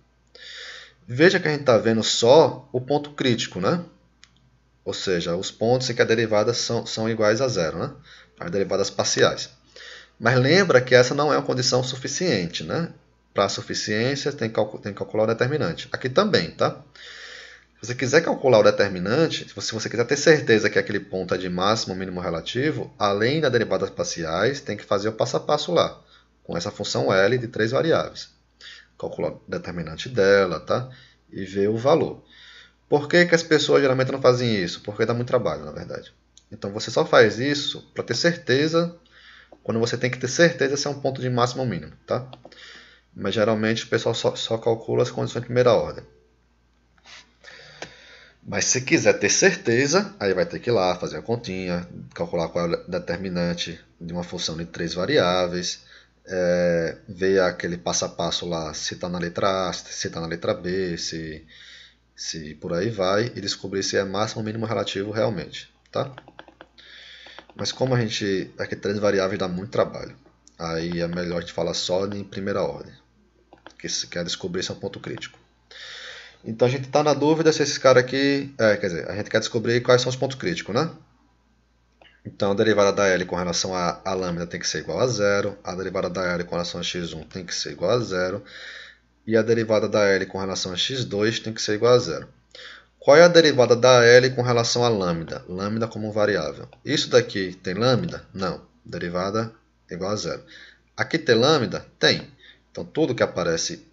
Veja que a gente está vendo só o ponto crítico, né? Ou seja, os pontos em que as derivadas são, são iguais a zero, né? As derivadas parciais. Mas lembra que essa não é uma condição suficiente, né? Para a suficiência, tem que, tem que calcular o determinante. Aqui também, tá? Se você quiser calcular o determinante, se você quiser ter certeza que aquele ponto é de máximo ou mínimo relativo, além das derivadas parciais, tem que fazer o passo a passo lá, com essa função L de três variáveis. Calcular o determinante dela, tá? E ver o valor. Por que, que as pessoas geralmente não fazem isso? Porque dá muito trabalho, na verdade. Então você só faz isso para ter certeza, quando você tem que ter certeza se é um ponto de máximo ou mínimo, tá? Mas geralmente o pessoal só, só calcula as condições de primeira ordem. Mas se quiser ter certeza, aí vai ter que ir lá fazer a continha, calcular qual é o determinante de uma função de três variáveis, é, ver aquele passo a passo lá, se está na letra A, se está na letra B, se, se por aí vai, e descobrir se é máximo ou mínimo relativo realmente, tá? Mas como a gente, é que três variáveis dá muito trabalho, aí é melhor a gente falar só em primeira ordem, que se quer descobrir se é um ponto crítico. Então a gente está na dúvida se esses caras aqui. É, quer dizer, a gente quer descobrir quais são os pontos críticos, né? Então a derivada da L com relação a, a lambda tem que ser igual a zero, a derivada da L com relação a x1 tem que ser igual a zero, e a derivada da L com relação a x2 tem que ser igual a zero. Qual é a derivada da L com relação a lambda? Lambda como variável. Isso daqui tem lambda? Não. Derivada igual a zero. Aqui tem lambda? Tem. Então tudo que aparece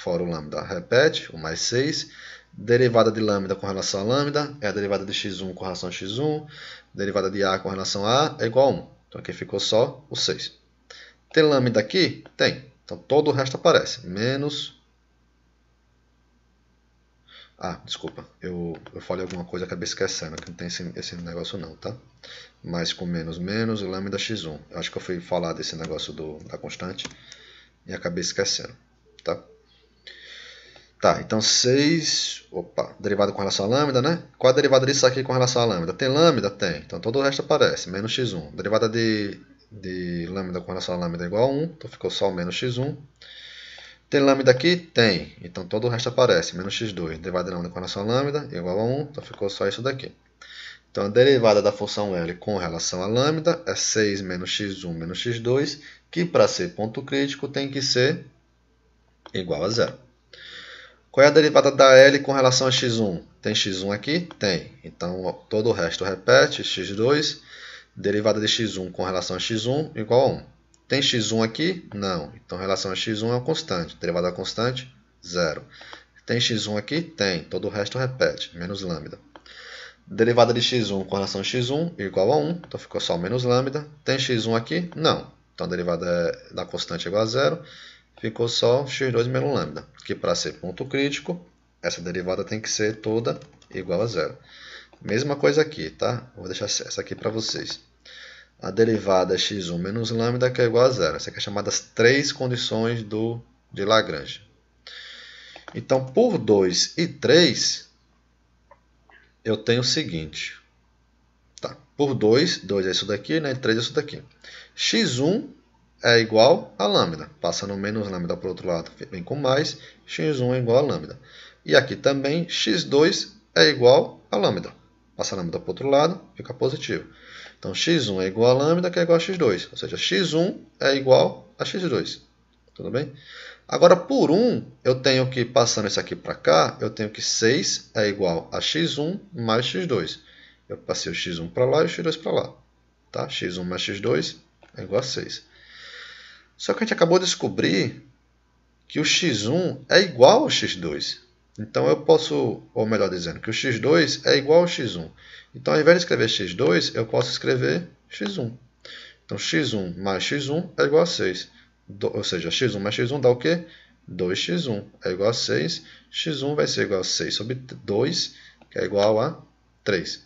fora o lambda. Repete, o mais 6. Derivada de lambda com relação a lambda é a derivada de x1 com relação a x1. Derivada de a com relação a a é igual a 1. Então aqui ficou só o 6. Tem lambda aqui? Tem. Então todo o resto aparece. Menos... Ah, desculpa, eu, eu falei alguma coisa, acabei esquecendo, que não tem esse, esse negócio não, tá? Mas com menos menos, lambda x1. Eu acho que eu fui falar desse negócio do, da constante e acabei esquecendo, tá? Tá, então 6, opa, derivada com relação a lambda, né? Qual é a derivada disso aqui com relação a lambda? Tem lambda? Tem. Então todo o resto aparece, menos x1. Derivada de, de lambda com relação a lambda é igual a 1, então ficou só o menos x1. Tem lambda aqui? Tem. Então todo o resto aparece, menos x2. Derivada de lambda com relação a lambda é igual a 1, então ficou só isso daqui. Então a derivada da função L com relação a lambda é 6 menos x1 menos x2, que para ser ponto crítico tem que ser igual a zero. Qual é a derivada da L com relação a x1? Tem x1 aqui? Tem. Então, todo o resto repete, x2, derivada de x1 com relação a x1 igual a 1. Tem x1 aqui? Não. Então, relação a x1 é uma constante. Derivada constante, zero. Tem x1 aqui? Tem. Todo o resto repete, menos lambda. Derivada de x1 com relação a x1 igual a 1, então ficou só menos lambda. Tem x1 aqui? Não. Então, a derivada é da constante é igual a zero ficou só x2 menos lambda, que para ser ponto crítico, essa derivada tem que ser toda igual a zero. Mesma coisa aqui, tá? Vou deixar essa aqui para vocês. A derivada x1 menos lambda que é igual a zero. Essa aqui é chamada as três condições do, de Lagrange. Então, por 2 e 3, eu tenho o seguinte. Tá, por 2, 2 é isso daqui, né? 3 é isso daqui. x1 é igual a lambda. Passando menos lambda para o outro lado, vem com mais. x1 é igual a lambda. E aqui também, x2 é igual a lambda. Passa lambda para o outro lado, fica positivo. Então, x1 é igual a lambda, que é igual a x2. Ou seja, x1 é igual a x2. Tudo bem? Agora, por 1, eu tenho que, passando isso aqui para cá, eu tenho que 6 é igual a x1 mais x2. Eu passei o x1 para lá e o x2 para lá. Tá? x1 mais x2 é igual a 6. Só que a gente acabou de descobrir que o x1 é igual ao x2. Então eu posso, ou melhor dizendo, que o x2 é igual ao x1. Então ao invés de escrever x2, eu posso escrever x1. Então x1 mais x1 é igual a 6. Do, ou seja, x1 mais x1 dá o quê? 2x1 é igual a 6. x1 vai ser igual a 6 sobre 2, que é igual a 3.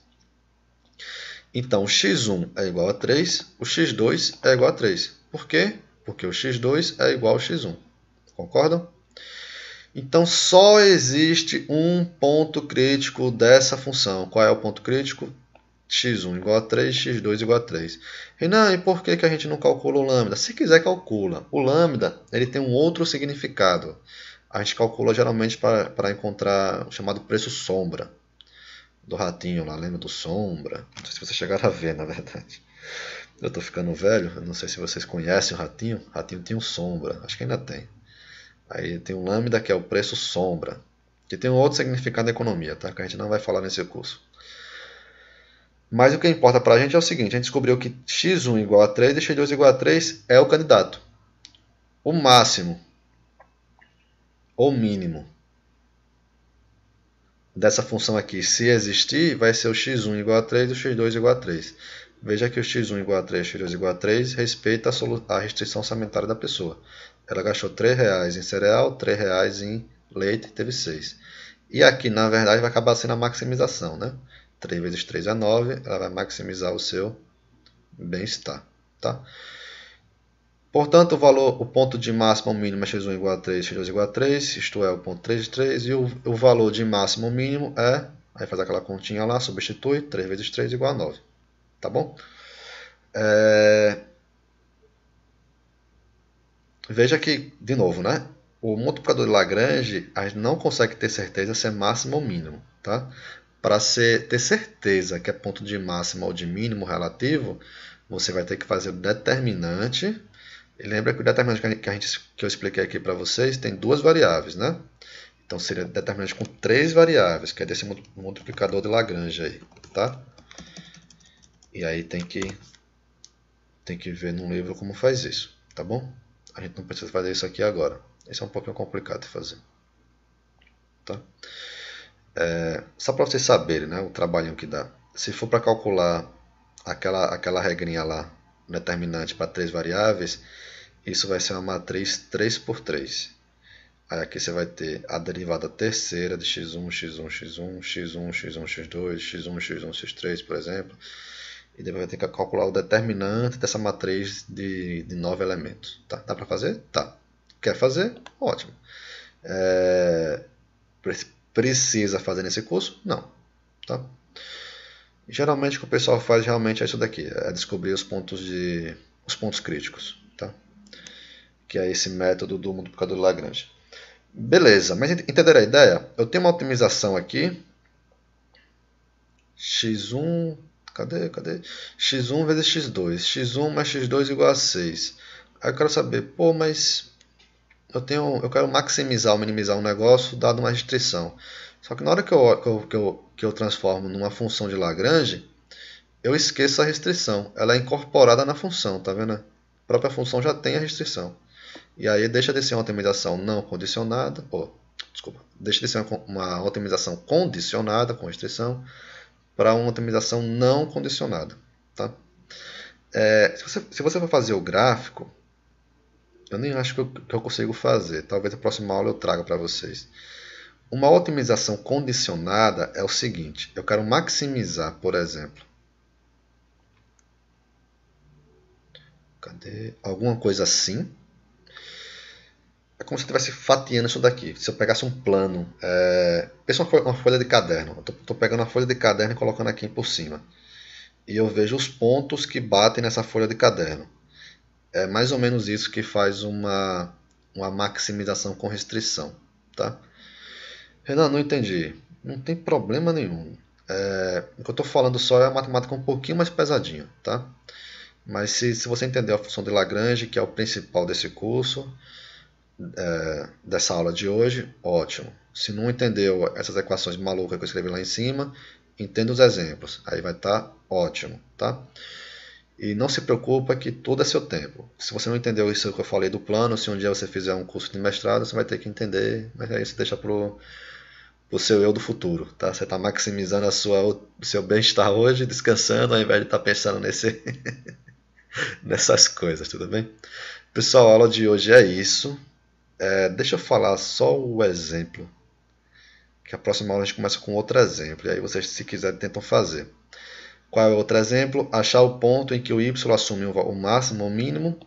Então, x1 é igual a 3, o x2 é igual a 3. Por quê? porque o x2 é igual ao x1. Concordam? Então só existe um ponto crítico dessa função. Qual é o ponto crítico? x1 igual a 3, x2 igual a 3. Renan, e por que, que a gente não calcula o lambda? Se quiser, calcula. O lambda ele tem um outro significado. A gente calcula geralmente para encontrar o chamado preço sombra. Do ratinho lá, lembra do sombra? Não sei se vocês chegaram a ver, na verdade. Eu tô ficando velho, não sei se vocês conhecem o ratinho. O ratinho tinha um sombra, acho que ainda tem. Aí tem um lambda que é o preço sombra, que tem um outro significado da economia, tá? Que a gente não vai falar nesse curso. Mas o que importa para a gente é o seguinte: a gente descobriu que x1 igual a 3 e x2 igual a 3 é o candidato. O máximo ou mínimo dessa função aqui, se existir, vai ser o x1 igual a 3 e o x2 igual a 3. Veja que o x1 igual a 3, x2 igual a 3 respeita a, a restrição orçamentária da pessoa. Ela gastou R$ reais em cereal, R$ reais em leite, teve 6. E aqui, na verdade, vai acabar sendo a maximização, né? 3 vezes 3 é 9, ela vai maximizar o seu bem-estar, tá? Portanto, o valor, o ponto de máximo ou mínimo é x1 igual a 3, x2 igual a 3, isto é, o ponto 3 de 3, e o, o valor de máximo ou mínimo é, aí faz aquela continha lá, substitui, 3 vezes 3 igual a 9 tá bom? É... Veja que, de novo, né? O multiplicador de Lagrange a gente não consegue ter certeza se é máximo ou mínimo, tá? Para ter certeza que é ponto de máximo ou de mínimo relativo, você vai ter que fazer o determinante. E lembra que o determinante que, a gente, que eu expliquei aqui para vocês tem duas variáveis, né? Então seria determinante com três variáveis, que é desse multiplicador de Lagrange aí, tá? E aí tem que tem que ver no livro como faz isso, tá bom? A gente não precisa fazer isso aqui agora. Isso é um pouquinho complicado de fazer. Tá? É, só para vocês saberem né, o trabalho que dá. Se for para calcular aquela, aquela regrinha lá, determinante para três variáveis, isso vai ser uma matriz 3 por 3. Aí aqui você vai ter a derivada terceira de x1, x1, x1, x1, x1, x2, x1, x1, x3, por exemplo. E depois vai ter que calcular o determinante dessa matriz de, de nove elementos. Tá? Dá para fazer? Tá. Quer fazer? Ótimo. É, precisa fazer nesse curso? Não. Tá? Geralmente o que o pessoal faz realmente é isso daqui, é descobrir os pontos de os pontos críticos, tá? Que é esse método do multiplicador Lagrange. Beleza, mas entenderam a ideia? Eu tenho uma otimização aqui x1 Cadê? Cadê? x1 vezes x2. x1 mais x2 igual a 6. Aí eu quero saber, pô, mas eu, tenho, eu quero maximizar ou minimizar um negócio dado uma restrição. Só que na hora que eu, que eu, que eu, que eu transformo numa função de Lagrange, eu esqueço a restrição. Ela é incorporada na função, tá vendo? A própria função já tem a restrição. E aí deixa de ser uma otimização não condicionada, pô, desculpa, deixa de ser uma, uma otimização condicionada com restrição para uma otimização não condicionada. Tá? É, se, você, se você for fazer o gráfico, eu nem acho que eu, que eu consigo fazer. Talvez na próxima aula eu traga para vocês. Uma otimização condicionada é o seguinte: eu quero maximizar, por exemplo, cadê? alguma coisa assim é como se eu estivesse fatiando isso daqui. Se eu pegasse um plano, é... pensa uma, uma folha de caderno. Estou pegando a folha de caderno e colocando aqui por cima. E eu vejo os pontos que batem nessa folha de caderno. É mais ou menos isso que faz uma, uma maximização com restrição. Tá? Renan, não entendi. Não tem problema nenhum. É... o que eu estou falando só é a matemática um pouquinho mais pesadinha. Tá? Mas se, se você entender a função de Lagrange, que é o principal desse curso, é, dessa aula de hoje, ótimo. Se não entendeu essas equações malucas que eu escrevi lá em cima, entenda os exemplos. Aí vai estar tá ótimo, tá? E não se preocupa que tudo é seu tempo. Se você não entendeu isso que eu falei do plano, se um dia você fizer um curso de mestrado, você vai ter que entender, mas aí você deixa pro seu eu do futuro, tá? Você está maximizando a sua, o seu bem-estar hoje, descansando, ao invés de estar tá pensando nesse, nessas coisas, tudo bem? Pessoal, a aula de hoje é isso. É, deixa eu falar só o exemplo. Que a próxima aula a gente começa com outro exemplo. E aí vocês, se quiserem, tentam fazer. Qual é o outro exemplo? Achar o ponto em que o y assume o máximo ou mínimo.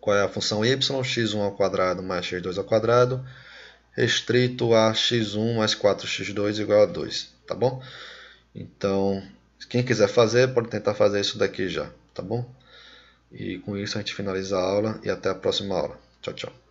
Qual é a função y? x1 ao quadrado mais x2 ao quadrado. Restrito a x1 mais 4x2 igual a 2. Tá bom? Então, quem quiser fazer, pode tentar fazer isso daqui já. Tá bom? E com isso a gente finaliza a aula e até a próxima aula. Tchau, tchau.